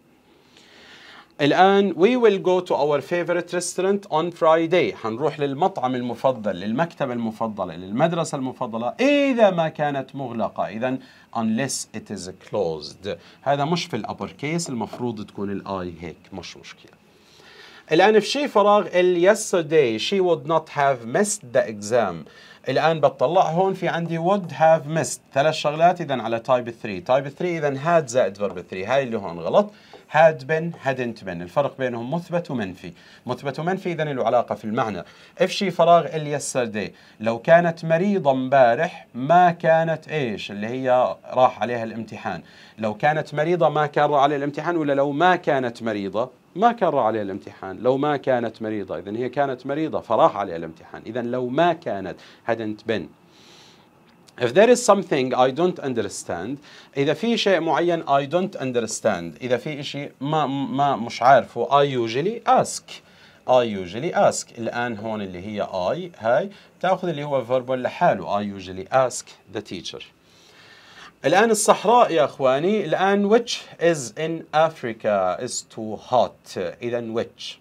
الآن we will go to our favorite restaurant on Friday حنروح للمطعم المفضل للمكتبة المفضلة للمدرسة المفضلة إذا ما كانت مغلقة إذا unless it is closed هذا مش في الأبر كيس المفروض تكون الآي هيك مش مشكلة الآن في شي فراغ ال yesterday she would not have missed the exam الآن بطلع هون في عندي would have missed ثلاث شغلات إذا على تايب 3 تايب 3 إذا had زائد فيرب 3 هاي اللي هون غلط had been hadn't been الفرق بينهم مثبت ومنفي مثبت ومنفي إذا له علاقة في المعنى افشي فراغ ال يسترداي لو كانت مريضة امبارح ما كانت إيش اللي هي راح عليها الامتحان لو كانت مريضة ما كان راح عليها الامتحان ولا لو ما كانت مريضة ما كان راح عليها الامتحان لو ما كانت مريضة إذا هي كانت مريضة فراح عليها الامتحان إذا لو ما كانت hadn't been If there is something I don't understand إذا في شيء معين I don't understand إذا في شيء ما ما مش عارفه I usually ask I usually ask الآن هون اللي هي I هاي تأخذ اللي هو verbal لحاله I usually ask the teacher الآن الصحراء يا أخواني الآن which is in Africa is too hot إذا which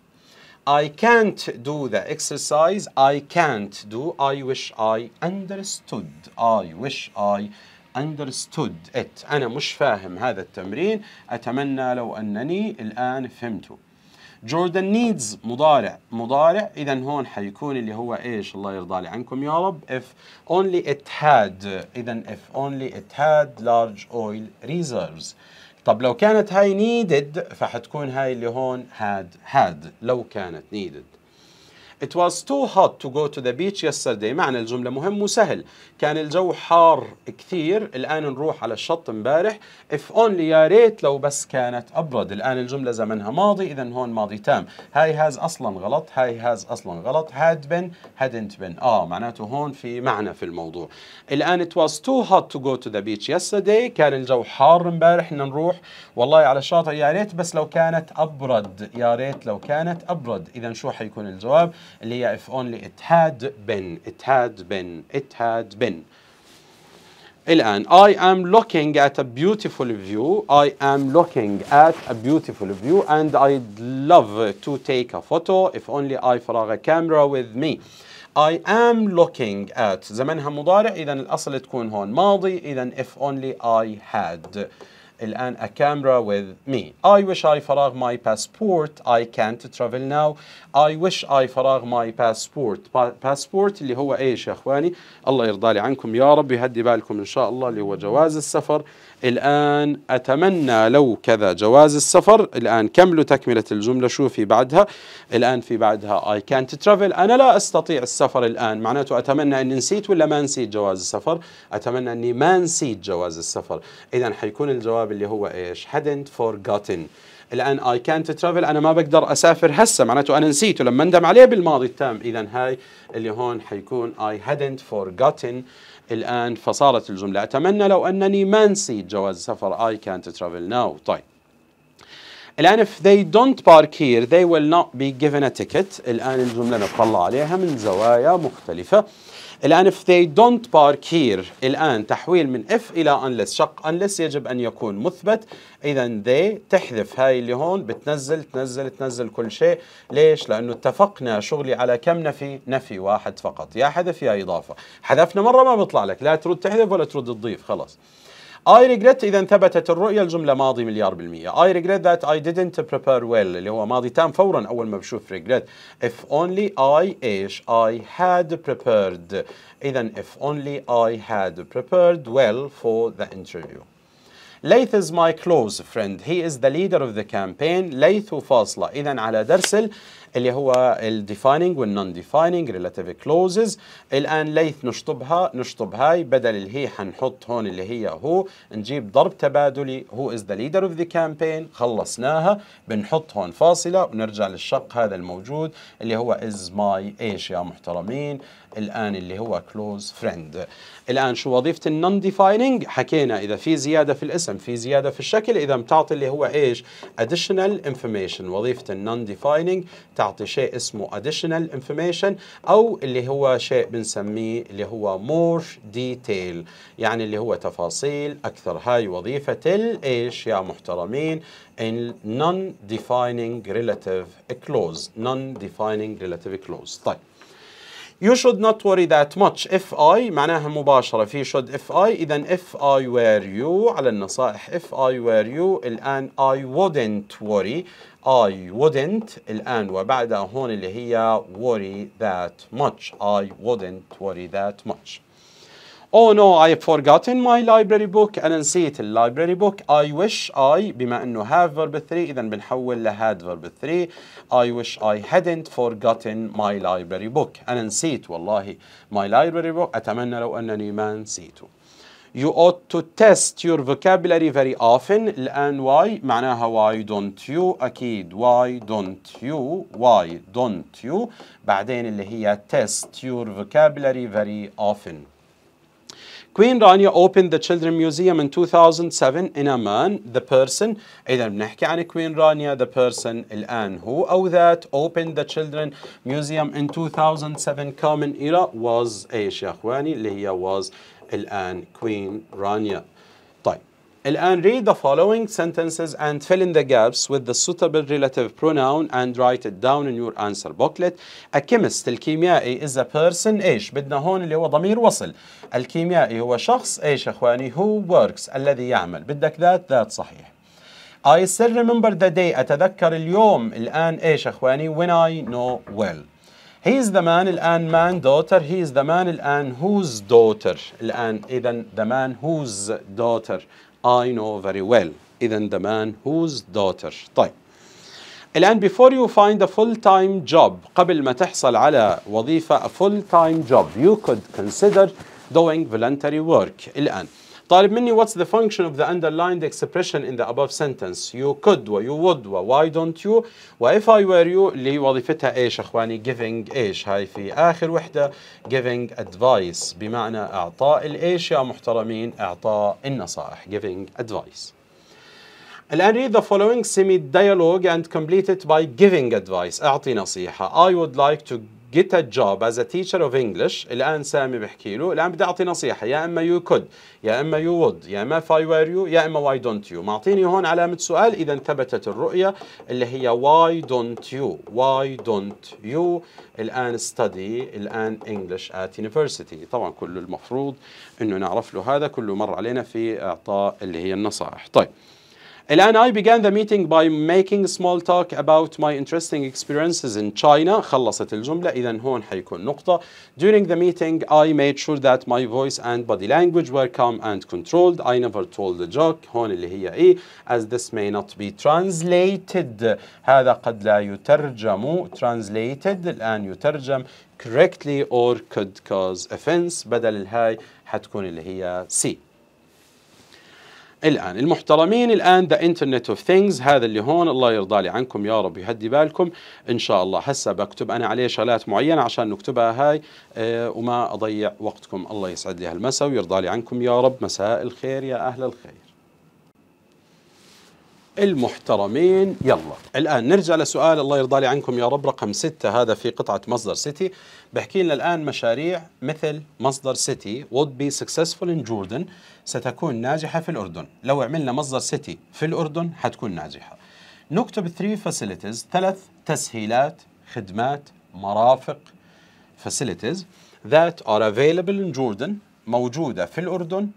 I can't do the exercise I can't do I wish I understood I wish I understood it أنا مش فاهم هذا التمرين أتمنى لو أنني الآن فهمته جوردن نيدز مضارع مضارع اذا هون حيكون اللي هو ايش الله يرضى لي عنكم يا رب if only it had اذا if only it had large oil reserves طب لو كانت هاي needed فحتكون هاي اللي هون had had لو كانت نيدد It was too hot to go to the beach yesterday معنى الجملة مهم وسهل كان الجو حار كثير الآن نروح على الشط امبارح If only يا ريت لو بس كانت أبرد الآن الجملة زمنها ماضي إذا هون ماضي تام هاي هاز أصلا غلط هاي هاز أصلا غلط had been hadn't been آه معناته هون في معنى في الموضوع الآن it was too hot to go to the beach yesterday كان الجو حار امبارح بدنا نروح والله على الشاطئ يا ريت بس لو كانت أبرد يا ريت لو كانت أبرد إذا شو حيكون الجواب اللي هي if only it had been it had been it had been الآن I am looking at a beautiful view I am looking at a beautiful view and I'd love to take a photo if only I فراغ a camera with me I am looking at زمنها مضارع إذا الأصل تكون هون ماضي إذا if only I had الآن a camera with me I wish I فراغ my passport I can't travel now I wish I فراغ my passport passport اللي هو إيش يا إخواني الله يرضى لي عنكم يا رب يهدي بالكم إن شاء الله اللي هو جواز السفر الآن أتمنى لو كذا جواز السفر الآن كملوا تكملة الجملة شو في بعدها الآن في بعدها I can't travel أنا لا أستطيع السفر الآن معناته أتمنى أني نسيت ولا ما نسيت جواز السفر أتمنى أني ما نسيت جواز السفر إذا حيكون الجواب اللي هو إيش hadn't forgotten الان اي كانت ترافل انا ما بقدر اسافر هسه معناته انا نسيته لما ندم عليه بالماضي التام اذا هاي اللي هون حيكون اي hadn't forgotten الآن فصارت الجملة أتمنى لو أنني ما نسيت جواز السفر I can't travel now طيب الآن if they don't park here they will not be given a ticket الآن الجملة نطلع عليها من زوايا مختلفة الآن if they don't park here الآن تحويل من if إلى unless شق unless يجب أن يكون مثبت إذا they تحذف هاي اللي هون بتنزل تنزل تنزل كل شيء ليش؟ لأنه اتفقنا شغلي على كم نفي؟ نفي واحد فقط يا حذف يا إضافة حذفنا مرة ما بيطلع لك لا ترد تحذف ولا ترد تضيف خلاص I regret إذا ثبتت الرؤية الجملة ماضي مليار بالمية I regret that I didn't prepare well اللي هو ماضي تام فورا أول ما بشوف regret If only I إيش I had prepared إذا if only I had prepared well for the interview Laith is my close friend he is the leader of the campaign Laith فاصلة إذا على درس ال... اللي هو الديفايننج والنون ديفايننج ريلاتيف كلوزز الان ليث نشطبها نشطب هاي بدل الهي حنحط هون اللي هي هو نجيب ضرب تبادلي هو از ذا ليدر اوف ذا كامبين خلصناها بنحط هون فاصله ونرجع للشق هذا الموجود اللي هو از ماي ايش يا محترمين الآن اللي هو كلوز فريند الآن شو وظيفة النون ديفايننج حكينا إذا في زيادة في الاسم في زيادة في الشكل إذا بتعطي اللي هو إيش additional information وظيفة النون ديفايننج تعطي شيء اسمه additional information أو اللي هو شيء بنسميه اللي هو more detail يعني اللي هو تفاصيل أكثر هاي وظيفة الإيش يا محترمين non-defining relative كلوز non-defining relative كلوز طيب You should not worry that much if I معناها مباشرة في should if I إذا if I were you على النصائح if I were you الآن I wouldn't worry I wouldn't الآن وبعدها هون اللي هي worry that much I wouldn't worry that much Oh no, I have forgotten my library book it نسيت library book I wish I بما أنه have verb 3 إذا بنحول ل had verb 3 I wish I hadn't forgotten my library book أنا نسيت والله my library book أتمنى لو أنني ما نسيته You ought to test your vocabulary very often الآن why معناها why don't you أكيد why don't you why don't you بعدين اللي هي test your vocabulary very often Queen Rania opened the Children Museum in 2007 in Amman. The person, إذا بنحكي عن Queen Rania, the person الآن who أو that opened the Children Museum in 2007 common era was إيش يا إخواني اللي هي was الآن Queen Rania. الآن read the following sentences and fill in the gaps with the suitable relative pronoun and write it down in your answer booklet. A chemist الكيميائي is a person ايش؟ بدنا هون اللي هو ضمير وصل. الكيميائي هو شخص ايش اخواني؟ who works الذي يعمل. بدك ذات ذات صحيح. I still remember the day أتذكر اليوم الآن ايش اخواني؟ when I know well. He is the man الآن man daughter he is the man الآن whose daughter الآن إذا the man whose daughter I know very well إذا the man whose daughter طيب الآن before you find a full time job قبل ما تحصل على وظيفة a full time job you could consider doing voluntary work الآن طالب مني what's the function of the underlined expression in the above sentence you could و you would و why don't you و if I were you اللي وظيفتها ايش اخواني giving ايش هاي في اخر وحده giving advice بمعنى اعطاء الايش يا محترمين اعطاء النصائح giving advice الآن read the following semi dialogue and complete it by giving advice أعطي نصيحة I would like to get a job as a teacher of English الآن سامي بحكي له الآن بدي أعطي نصيحة يا إما you could يا إما you would يا إما if I were you يا إما why don't you معطيني هون علامة سؤال إذا ثبتت الرؤية اللي هي why don't you why don't you الآن study الآن English at university طبعا كله المفروض أنه نعرف له هذا كله مر علينا في إعطاء اللي هي النصائح طيب الآن I began the meeting by making small talk about my interesting experiences in China. خلصت الجملة إذا هون حيكون نقطة. During the meeting I made sure that my voice and body language were calm and controlled. I never told a joke. هون اللي هي إيه as this may not be translated. هذا قد لا يترجم translated الآن يترجم correctly or could cause offense بدل الهاي حتكون اللي هي C. الآن المحترمين الآن ذا انترنت اوف ثينجز هذا اللي هون الله يرضى لي عنكم يا رب يهدي بالكم إن شاء الله هسه بكتب أنا عليه شغلات معينة عشان نكتبها هاي آه، وما أضيع وقتكم الله يسعد لي هالمساء ويرضى لي عنكم يا رب مساء الخير يا أهل الخير المحترمين يلا الآن نرجع لسؤال الله يرضى لي عنكم يا رب رقم ستة هذا في قطعة مصدر سيتي بحكي لنا الآن مشاريع مثل مصدر سيتي would be successful in Jordan ستكون ناجحة في الأردن لو عملنا مصدر سيتي في الأردن حتكون ناجحة نكتب 3 facilities ثلاث تسهيلات خدمات مرافق facilities that are available in Jordan موجودة في الأردن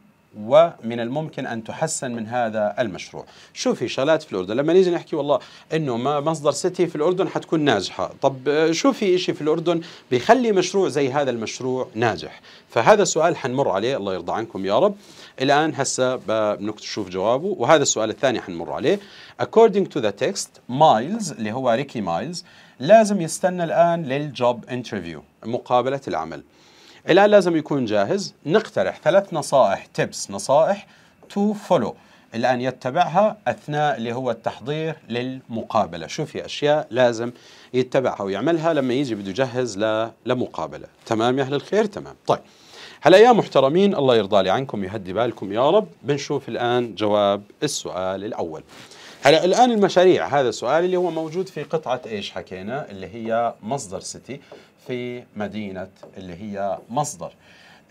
ومن الممكن أن تحسن من هذا المشروع شوفي شغلات في الأردن لما نيجي نحكي والله أنه ما مصدر سيتي في الأردن حتكون ناجحة طب آه، شوفي شيء في الأردن بيخلي مشروع زي هذا المشروع ناجح فهذا سؤال حنمر عليه الله يرضى عنكم يا رب الآن هسه بنشوف جوابه وهذا السؤال الثاني حنمر عليه according to the text مايلز اللي هو ريكي مايلز لازم يستنى الآن للجوب انترفيو مقابلة العمل الآن لازم يكون جاهز نقترح ثلاث نصائح تبس نصائح تو فولو الآن يتبعها أثناء اللي هو التحضير للمقابلة شو في أشياء لازم يتبعها ويعملها لما يجي بده يجهز لمقابلة تمام يا أهل الخير تمام طيب هلا يا محترمين الله يرضى لي عنكم يهدي بالكم يا رب بنشوف الآن جواب السؤال الأول هلا الآن المشاريع هذا السؤال اللي هو موجود في قطعة إيش حكينا اللي هي مصدر سيتي في مدينة اللي هي مصدر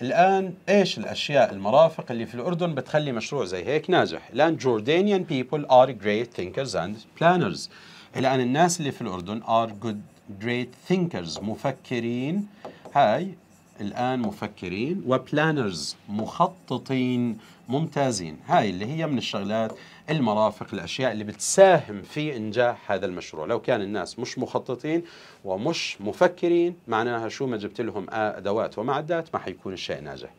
الآن إيش الأشياء المرافق اللي في الأردن بتخلي مشروع زي هيك ناجح الآن Jordanian people are great thinkers and planners الآن الناس اللي في الأردن are good great thinkers مفكرين هاي الآن مفكرين وبلانرز مخططين ممتازين هاي اللي هي من الشغلات المرافق الأشياء اللي بتساهم في إنجاح هذا المشروع لو كان الناس مش مخططين ومش مفكرين معناها شو ما جبت لهم آه، أدوات ومعدات ما حيكون الشيء ناجح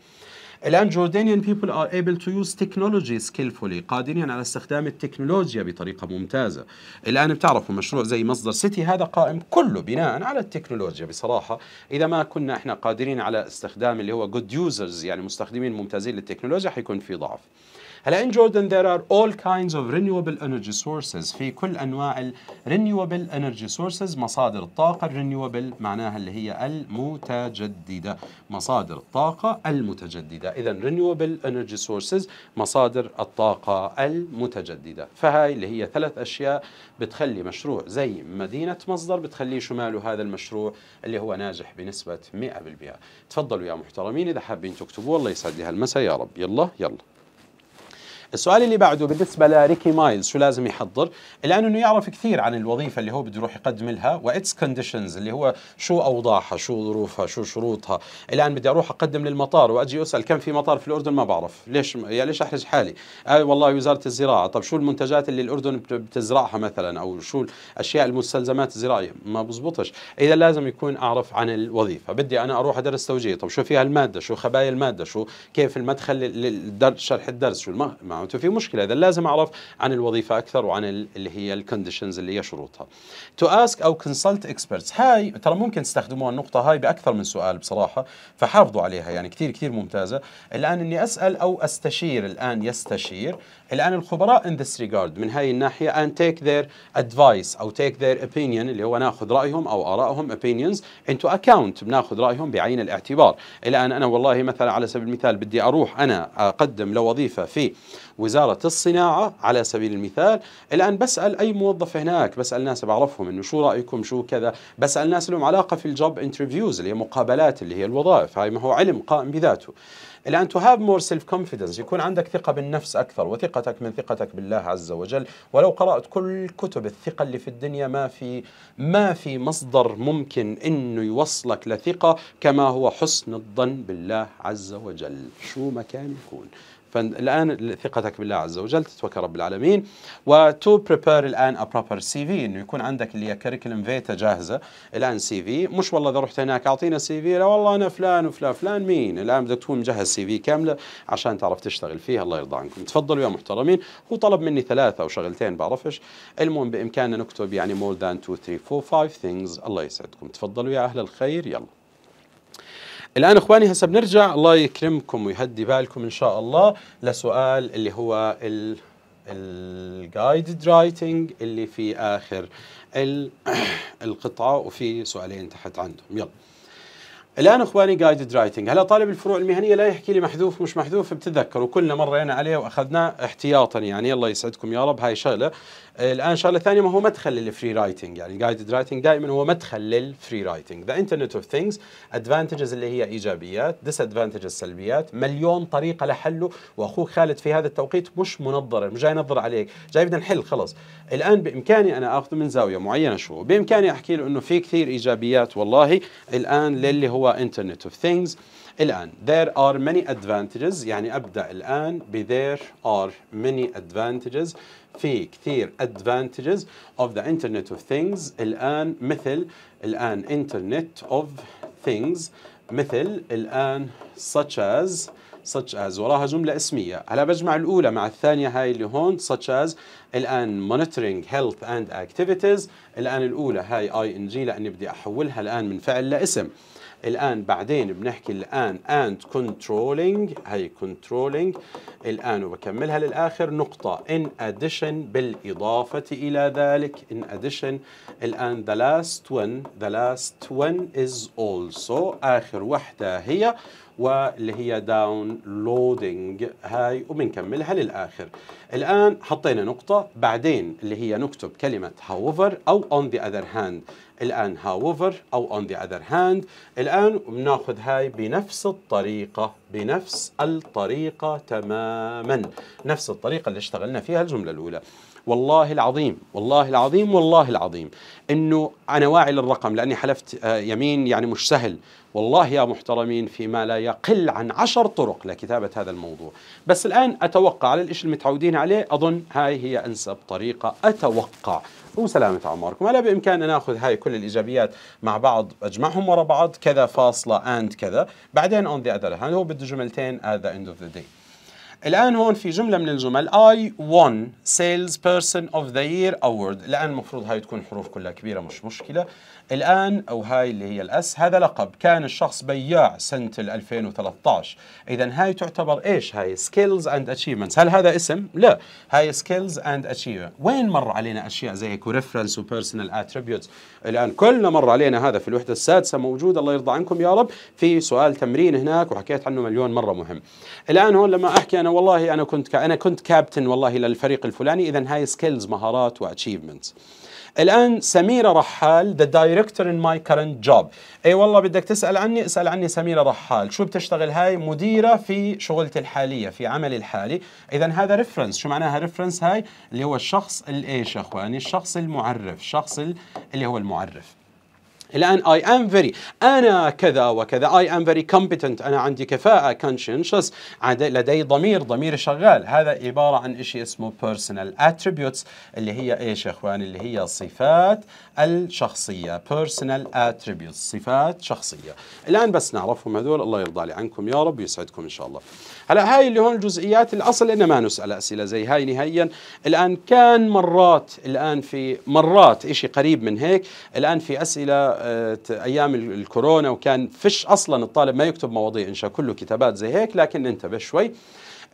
الآن Jordanian people are able to use technology skillfully قادرين على استخدام التكنولوجيا بطريقة ممتازة الآن بتعرفوا مشروع زي مصدر سيتي هذا قائم كله بناء على التكنولوجيا بصراحة إذا ما كنا إحنا قادرين على استخدام اللي هو good users يعني مستخدمين ممتازين للتكنولوجيا حيكون في ضعف هلا ان جوردن there are all kinds of renewable energy sources في كل انواع ال renewable energy sources مصادر الطاقة الرينيوبل معناها اللي هي المتجددة مصادر الطاقة المتجددة إذا renewable energy sources مصادر الطاقة المتجددة فهاي اللي هي ثلاث أشياء بتخلي مشروع زي مدينة مصدر بتخليه شماله هذا المشروع اللي هو ناجح بنسبة 100% تفضلوا يا محترمين إذا حابين تكتبوا الله يسعد لي هالمساء يا رب يلا يلا السؤال اللي بعده بالنسبه لريكي مايلز شو لازم يحضر؟ الان انه يعرف كثير عن الوظيفه اللي هو بده يروح يقدم لها واتس كونديشنز اللي هو شو اوضاعها، شو ظروفها، شو شروطها، الان بدي اروح اقدم للمطار واجي اسال كم في مطار في الاردن ما بعرف، ليش يا ليش احرج حالي؟ آه والله وزاره الزراعه، طب شو المنتجات اللي الاردن بتزرعها مثلا او شو الاشياء المستلزمات الزراعيه؟ ما بزبطش، اذا لازم يكون اعرف عن الوظيفه، بدي انا اروح ادرس توجيه، طب شو فيها الماده؟ شو خبايا الماده؟ شو كيف المدخل شرح الدرس؟ شو ما معناته في مشكله اذا لازم اعرف عن الوظيفه اكثر وعن اللي هي الكونديشنز اللي هي شروطها تو اسك او كونسلت اكسبرتس هاي ترى ممكن تستخدموها النقطه هاي باكثر من سؤال بصراحه فحافظوا عليها يعني كثير كثير ممتازه الان اني اسال او استشير الان يستشير الآن الخبراء ان ذس ريجارد من هاي الناحية ان تيك ذير ادفايس أو تيك ذير اوبينيون اللي هو ناخذ رأيهم أو آرائهم opinions into اكونت بناخذ رأيهم بعين الاعتبار الآن أنا والله مثلا على سبيل المثال بدي أروح أنا أقدم لوظيفة في وزارة الصناعة على سبيل المثال الآن بسأل أي موظف هناك بسأل ناس بعرفهم إنه شو رأيكم شو كذا بسأل ناس لهم علاقة في الجوب انترفيوز اللي هي مقابلات اللي هي الوظائف هاي ما هو علم قائم بذاته الى ان تو هاف مور سيلف كونفيدنس يكون عندك ثقه بالنفس اكثر وثقتك من ثقتك بالله عز وجل ولو قرات كل كتب الثقه اللي في الدنيا ما في ما في مصدر ممكن انه يوصلك لثقه كما هو حسن الظن بالله عز وجل شو ما كان يكون فالان ثقتك بالله عز وجل تتوكل رب العالمين وتو بريبير الان ا بروبر سي في انه يكون عندك اللي هي كريكولم فيتا جاهزه الان سي في مش والله اذا رحت هناك اعطينا سي في لا والله انا فلان وفلان فلان مين الان بدك تكون مجهز سي في كامله عشان تعرف تشتغل فيها الله يرضى عنكم تفضلوا يا محترمين هو طلب مني ثلاثه او شغلتين بعرفش المهم بامكاننا نكتب يعني مور ذان 2 3 4 5 ثينجز الله يسعدكم تفضلوا يا اهل الخير يلا الآن إخواني هسه بنرجع الله يكرمكم ويهدي بالكم إن شاء الله لسؤال اللي هو الجايدد رايتنج اللي في آخر القطعة وفي سؤالين تحت عندهم يلا الان اخواني جايدد رايتنج هلا طالب الفروع المهنيه لا يحكي لي محذوف مش محذوف بتذكر وكلنا مرينا عليه واخذناه احتياطا يعني الله يسعدكم يا رب هاي شغله الان شغله ثانيه ما هو مدخل للفري رايتنج يعني جايدد رايتنج دائما هو مدخل للفري رايتنج ذا انترنت اوف ثينجز ادفانتجز اللي هي ايجابيات ديس ادفانتجز سلبيات مليون طريقه لحله واخوك خالد في هذا التوقيت مش منظره مش جاي ينظر عليك جاي بدنا نحل خلص الان بامكاني انا اخذه من زاويه معينه شو بامكاني احكي له انه في كثير ايجابيات والله الان للي هو internet of things الان there are many advantages يعني ابدا الان ب there are many advantages في كثير advantages of the internet of things الان مثل الان internet of things مثل الان such as such as وراها جملة اسمية هلا بجمع الأولى مع الثانية هاي اللي هون such as الآن monitoring health and activities الآن الأولى هاي ing لأني بدي أحولها الآن من فعل لاسم الآن بعدين بنحكي الآن and controlling هي controlling الآن وبكملها للآخر نقطة in addition بالإضافة إلى ذلك in addition الآن the last one the last one is also آخر وحدة هي واللي هي داونلودينج هاي وبنكملها للآخر الآن حطينا نقطة بعدين اللي هي نكتب كلمة however أو on the other hand الآن however أو on the other hand الآن بناخذ هاي بنفس الطريقة بنفس الطريقة تماما نفس الطريقة اللي اشتغلنا فيها الجملة الأولى والله العظيم والله العظيم والله العظيم انه انا واعي للرقم لاني حلفت آه، يمين يعني مش سهل والله يا محترمين فيما لا يقل عن عشر طرق لكتابه هذا الموضوع بس الان اتوقع على الشيء المتعودين عليه اظن هاي هي انسب طريقه اتوقع وسلامة عمركم هلا بإمكاننا ناخذ هاي كل الإيجابيات مع بعض أجمعهم ورا بعض كذا فاصلة and كذا بعدين on the other hand هو بده جملتين at the end of the day الآن هون في جملة من الجمل I won Sales Person of the Year Award الآن المفروض هاي تكون حروف كلها كبيرة مش مشكلة الآن أو هاي اللي هي الأس هذا لقب كان الشخص بياع سنة 2013 إذا هاي تعتبر إيش هاي سكيلز أند أتشيفمنتس هل هذا اسم؟ لا هاي سكيلز أند أتشيفمنت وين مر علينا أشياء زي هيك وريفرنس وبيرسونال أتريبيوتس الآن كلنا مر علينا هذا في الوحدة السادسة موجود الله يرضى عنكم يا رب في سؤال تمرين هناك وحكيت عنه مليون مرة مهم الآن هون لما أحكي أنا والله أنا كنت ك... أنا كنت كابتن والله للفريق الفلاني إذا هاي سكيلز مهارات وأتشيفمنتس الان سميره رحال ذا دايركتور ان ماي كرنت جوب اي والله بدك تسال عني اسال عني سميره رحال شو بتشتغل هاي مديره في شغلتي الحاليه في عملي الحالي اذا هذا ريفرنس شو معناها ريفرنس هاي اللي هو الشخص الايش اخواني الشخص المعرف الشخص اللي هو المعرف الان اي ام فيري انا كذا وكذا اي ام فيري كومبتنت انا عندي كفاءه كونشنشس لدي ضمير ضمير شغال هذا عباره عن شيء اسمه بيرسونال اتريبيوتس اللي هي ايش يا اخوان اللي هي صفات الشخصيه بيرسونال اتريبيوتس صفات شخصيه الان بس نعرفهم هذول الله يرضى لي عنكم يا رب ويسعدكم ان شاء الله هلا هاي اللي هون جزئيات الاصل انه ما نسال اسئله زي هاي نهائيا الان كان مرات الان في مرات شيء قريب من هيك الان في اسئله آه، ايام الكورونا وكان فش اصلا الطالب ما يكتب مواضيع انشاء كله كتابات زي هيك لكن انتبه شوي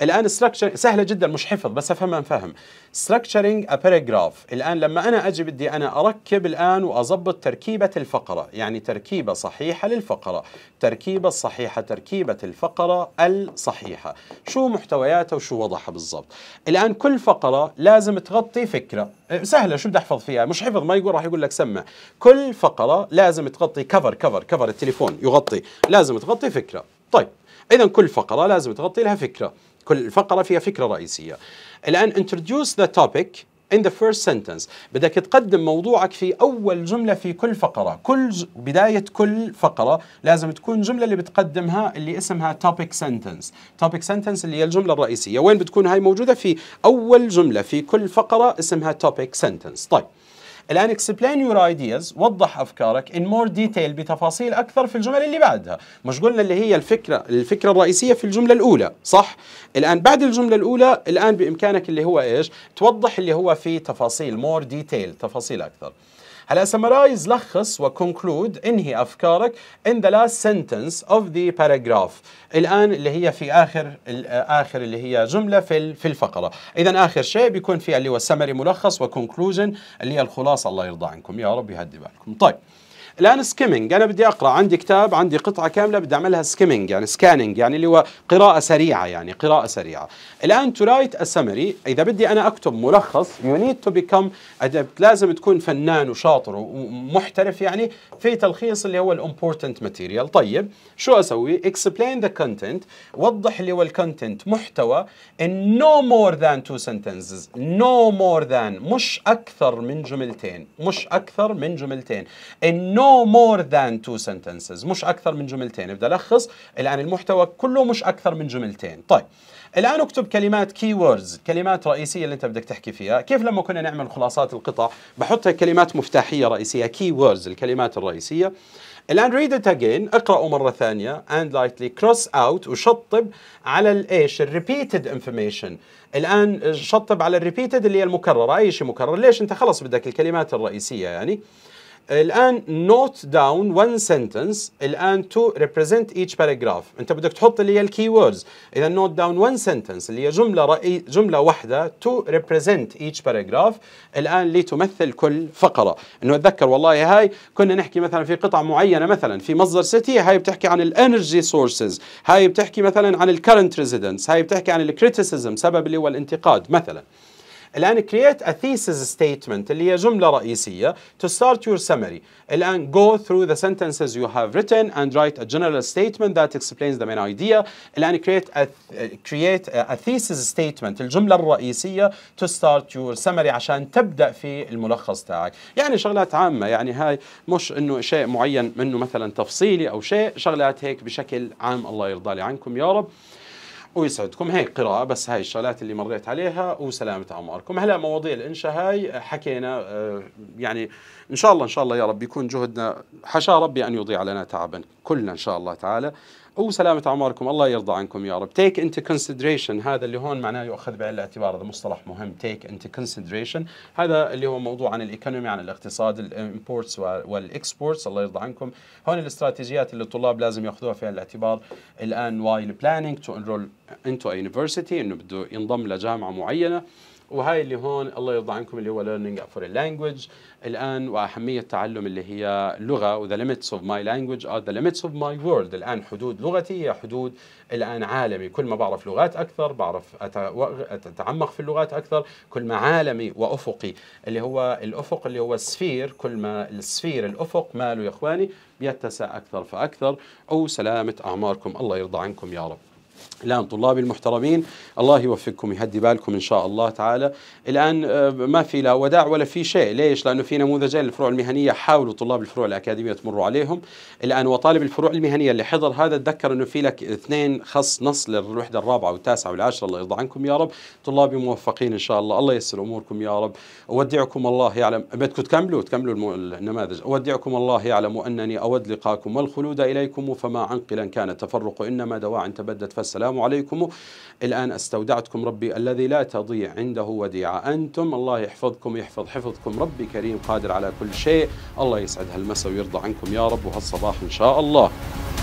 الان ستراكشر سهله جدا مش حفظ بس افهمها نفهم ستراكشرنج ا باراجراف الان لما انا اجي بدي انا اركب الان واظبط تركيبه الفقره يعني تركيبه صحيحه للفقره تركيبه الصحيحه تركيبه الفقره الصحيحه شو محتوياتها وشو وضعها بالضبط الان كل فقره لازم تغطي فكره أه، سهله شو بدي احفظ فيها مش حفظ ما يقول راح يقول لك سمع كل فقره لازم تغطي كفر كفر كفر التليفون يغطي لازم تغطي فكره طيب اذا كل فقره لازم تغطي لها فكره كل فقرة فيها فكرة رئيسية الآن introduce the topic in the first sentence بدك تقدم موضوعك في أول جملة في كل فقرة كل ج... بداية كل فقرة لازم تكون جملة اللي بتقدمها اللي اسمها topic sentence topic sentence اللي هي الجملة الرئيسية وين بتكون هاي موجودة في أول جملة في كل فقرة اسمها topic sentence طيب الآن explain your ideas وضح أفكارك in more detail بتفاصيل أكثر في الجمل اللي بعدها مش قلنا اللي هي الفكرة الفكرة الرئيسية في الجملة الأولى صح الآن بعد الجملة الأولى الآن بإمكانك اللي هو إيش توضح اللي هو في تفاصيل more detail تفاصيل أكثر هلا سمرايز لخص وكونكلود انهي افكارك ان ذا لاست سنتنس اوف ذا باراجراف الان اللي هي في اخر آه، اخر اللي هي جمله في في الفقره اذا اخر شيء بيكون في اللي هو سمري ملخص وكونكلوجن اللي هي الخلاصه الله يرضى عنكم يا رب يهدي بالكم طيب الان سكيمنج انا بدي اقرا عندي كتاب عندي قطعه كامله بدي اعملها سكيمنج يعني سكاننج يعني اللي هو قراءه سريعه يعني قراءه سريعه الان تو رايت ا سمري اذا بدي انا اكتب ملخص يو نيد تو بيكم لازم تكون فنان وشاطر ومحترف يعني في تلخيص اللي هو الامبورتنت ماتيريال طيب شو اسوي اكسبلين ذا كونتنت وضح اللي هو الكونتنت محتوى ان نو مور ذان تو سنتنسز نو مور ذان مش اكثر من جملتين مش اكثر من جملتين ان no more than two sentences مش أكثر من جملتين بدي ألخص الآن المحتوى كله مش أكثر من جملتين طيب الآن اكتب كلمات keywords كلمات رئيسية اللي أنت بدك تحكي فيها كيف لما كنا نعمل خلاصات القطع بحط كلمات مفتاحية رئيسية keywords الكلمات الرئيسية الآن read it again اقرأه مرة ثانية and lightly cross out وشطب على الايش الريبيتد انفورميشن الآن شطب على الريبيتد اللي هي المكررة أي شيء مكرر ليش أنت خلص بدك الكلمات الرئيسية يعني الان نوت داون one سنتنس الان تو ريبريزنت ايتش باراجراف انت بدك تحط اللي هي الكي ووردز اذا نوت داون one سنتنس اللي هي جمله رأي جمله واحده تو ريبريزنت ايتش باراجراف الان لتمثل كل فقره انه اتذكر والله هاي كنا نحكي مثلا في قطع معينه مثلا في مصدر سيتي هاي بتحكي عن الانرجي سورسز هاي بتحكي مثلا عن الكرنت ريزيدنس هاي بتحكي عن الكريتيسيزم سبب اللي هو الانتقاد مثلا الآن create a thesis statement اللي هي جملة رئيسية to start your summary الآن go through the sentences you have written and write a general statement that explains the main idea الآن create a, create a thesis statement الجملة الرئيسية to start your summary عشان تبدأ في الملخص تاعك يعني شغلات عامة يعني هاي مش انه شيء معين منه مثلا تفصيلي او شيء شغلات هيك بشكل عام الله يرضى لي عنكم يا رب ويسعدكم هي قراءة بس هاي الشغلات اللي مريت عليها وسلامة أعماركم هلا مواضيع الإنشاء هاي آه، حكينا آه، يعني إن شاء الله إن شاء الله يا رب يكون جهدنا حشا ربي أن يضيع لنا تعبا كلنا إن شاء الله تعالى وسلامة أعماركم الله يرضى عنكم يا رب تيك انت consideration هذا اللي هون معناه يؤخذ بعين الاعتبار هذا مصطلح مهم تيك انت consideration هذا اللي هو موضوع عن الإيكونومي عن الاقتصاد الامبورتس والإكسبورتس الله يرضى عنكم هون الاستراتيجيات اللي الطلاب لازم يأخذوها في الاعتبار الآن وايل بلانينج تو انرول انتو يونيفرسيتي إنه بده ينضم لجامعة معينة وهاي اللي هون الله يرضى عنكم اللي هو learning for a language الآن وأهمية تعلم اللي هي لغة و the limits of my language are the limits of my world الآن حدود لغتي هي حدود الآن عالمي كل ما بعرف لغات أكثر بعرف أتعمق في اللغات أكثر كل ما عالمي وأفقي اللي هو الأفق اللي هو السفير كل ما السفير الأفق ماله يا إخواني يتسع أكثر فأكثر أو سلامة أعماركم الله يرضى عنكم يا رب الان طلابي المحترمين الله يوفقكم يهدي بالكم ان شاء الله تعالى الان آه، ما في لا وداع ولا في شيء ليش لانه في نموذجين للفروع المهنيه حاولوا طلاب الفروع الاكاديميه تمروا عليهم الان وطالب الفروع المهنيه اللي حضر هذا تذكر انه في لك اثنين خص نص للوحده الرابعه والتاسعه والعاشره الله يرضى عنكم يا رب طلابي موفقين ان شاء الله الله ييسر اموركم يا رب اودعكم الله يعلم بدكم تكملوا تكملوا النماذج اودعكم الله يعلم انني اود لقاكم والخلود اليكم فما عنقلا كان التفرق انما دواع تبدت فالسلام السلام عليكم الآن استودعتكم ربي الذي لا تضيع عنده وديعة أنتم الله يحفظكم يحفظ حفظكم ربي كريم قادر على كل شيء الله يسعد هالمساء ويرضى عنكم يا رب وهالصباح إن شاء الله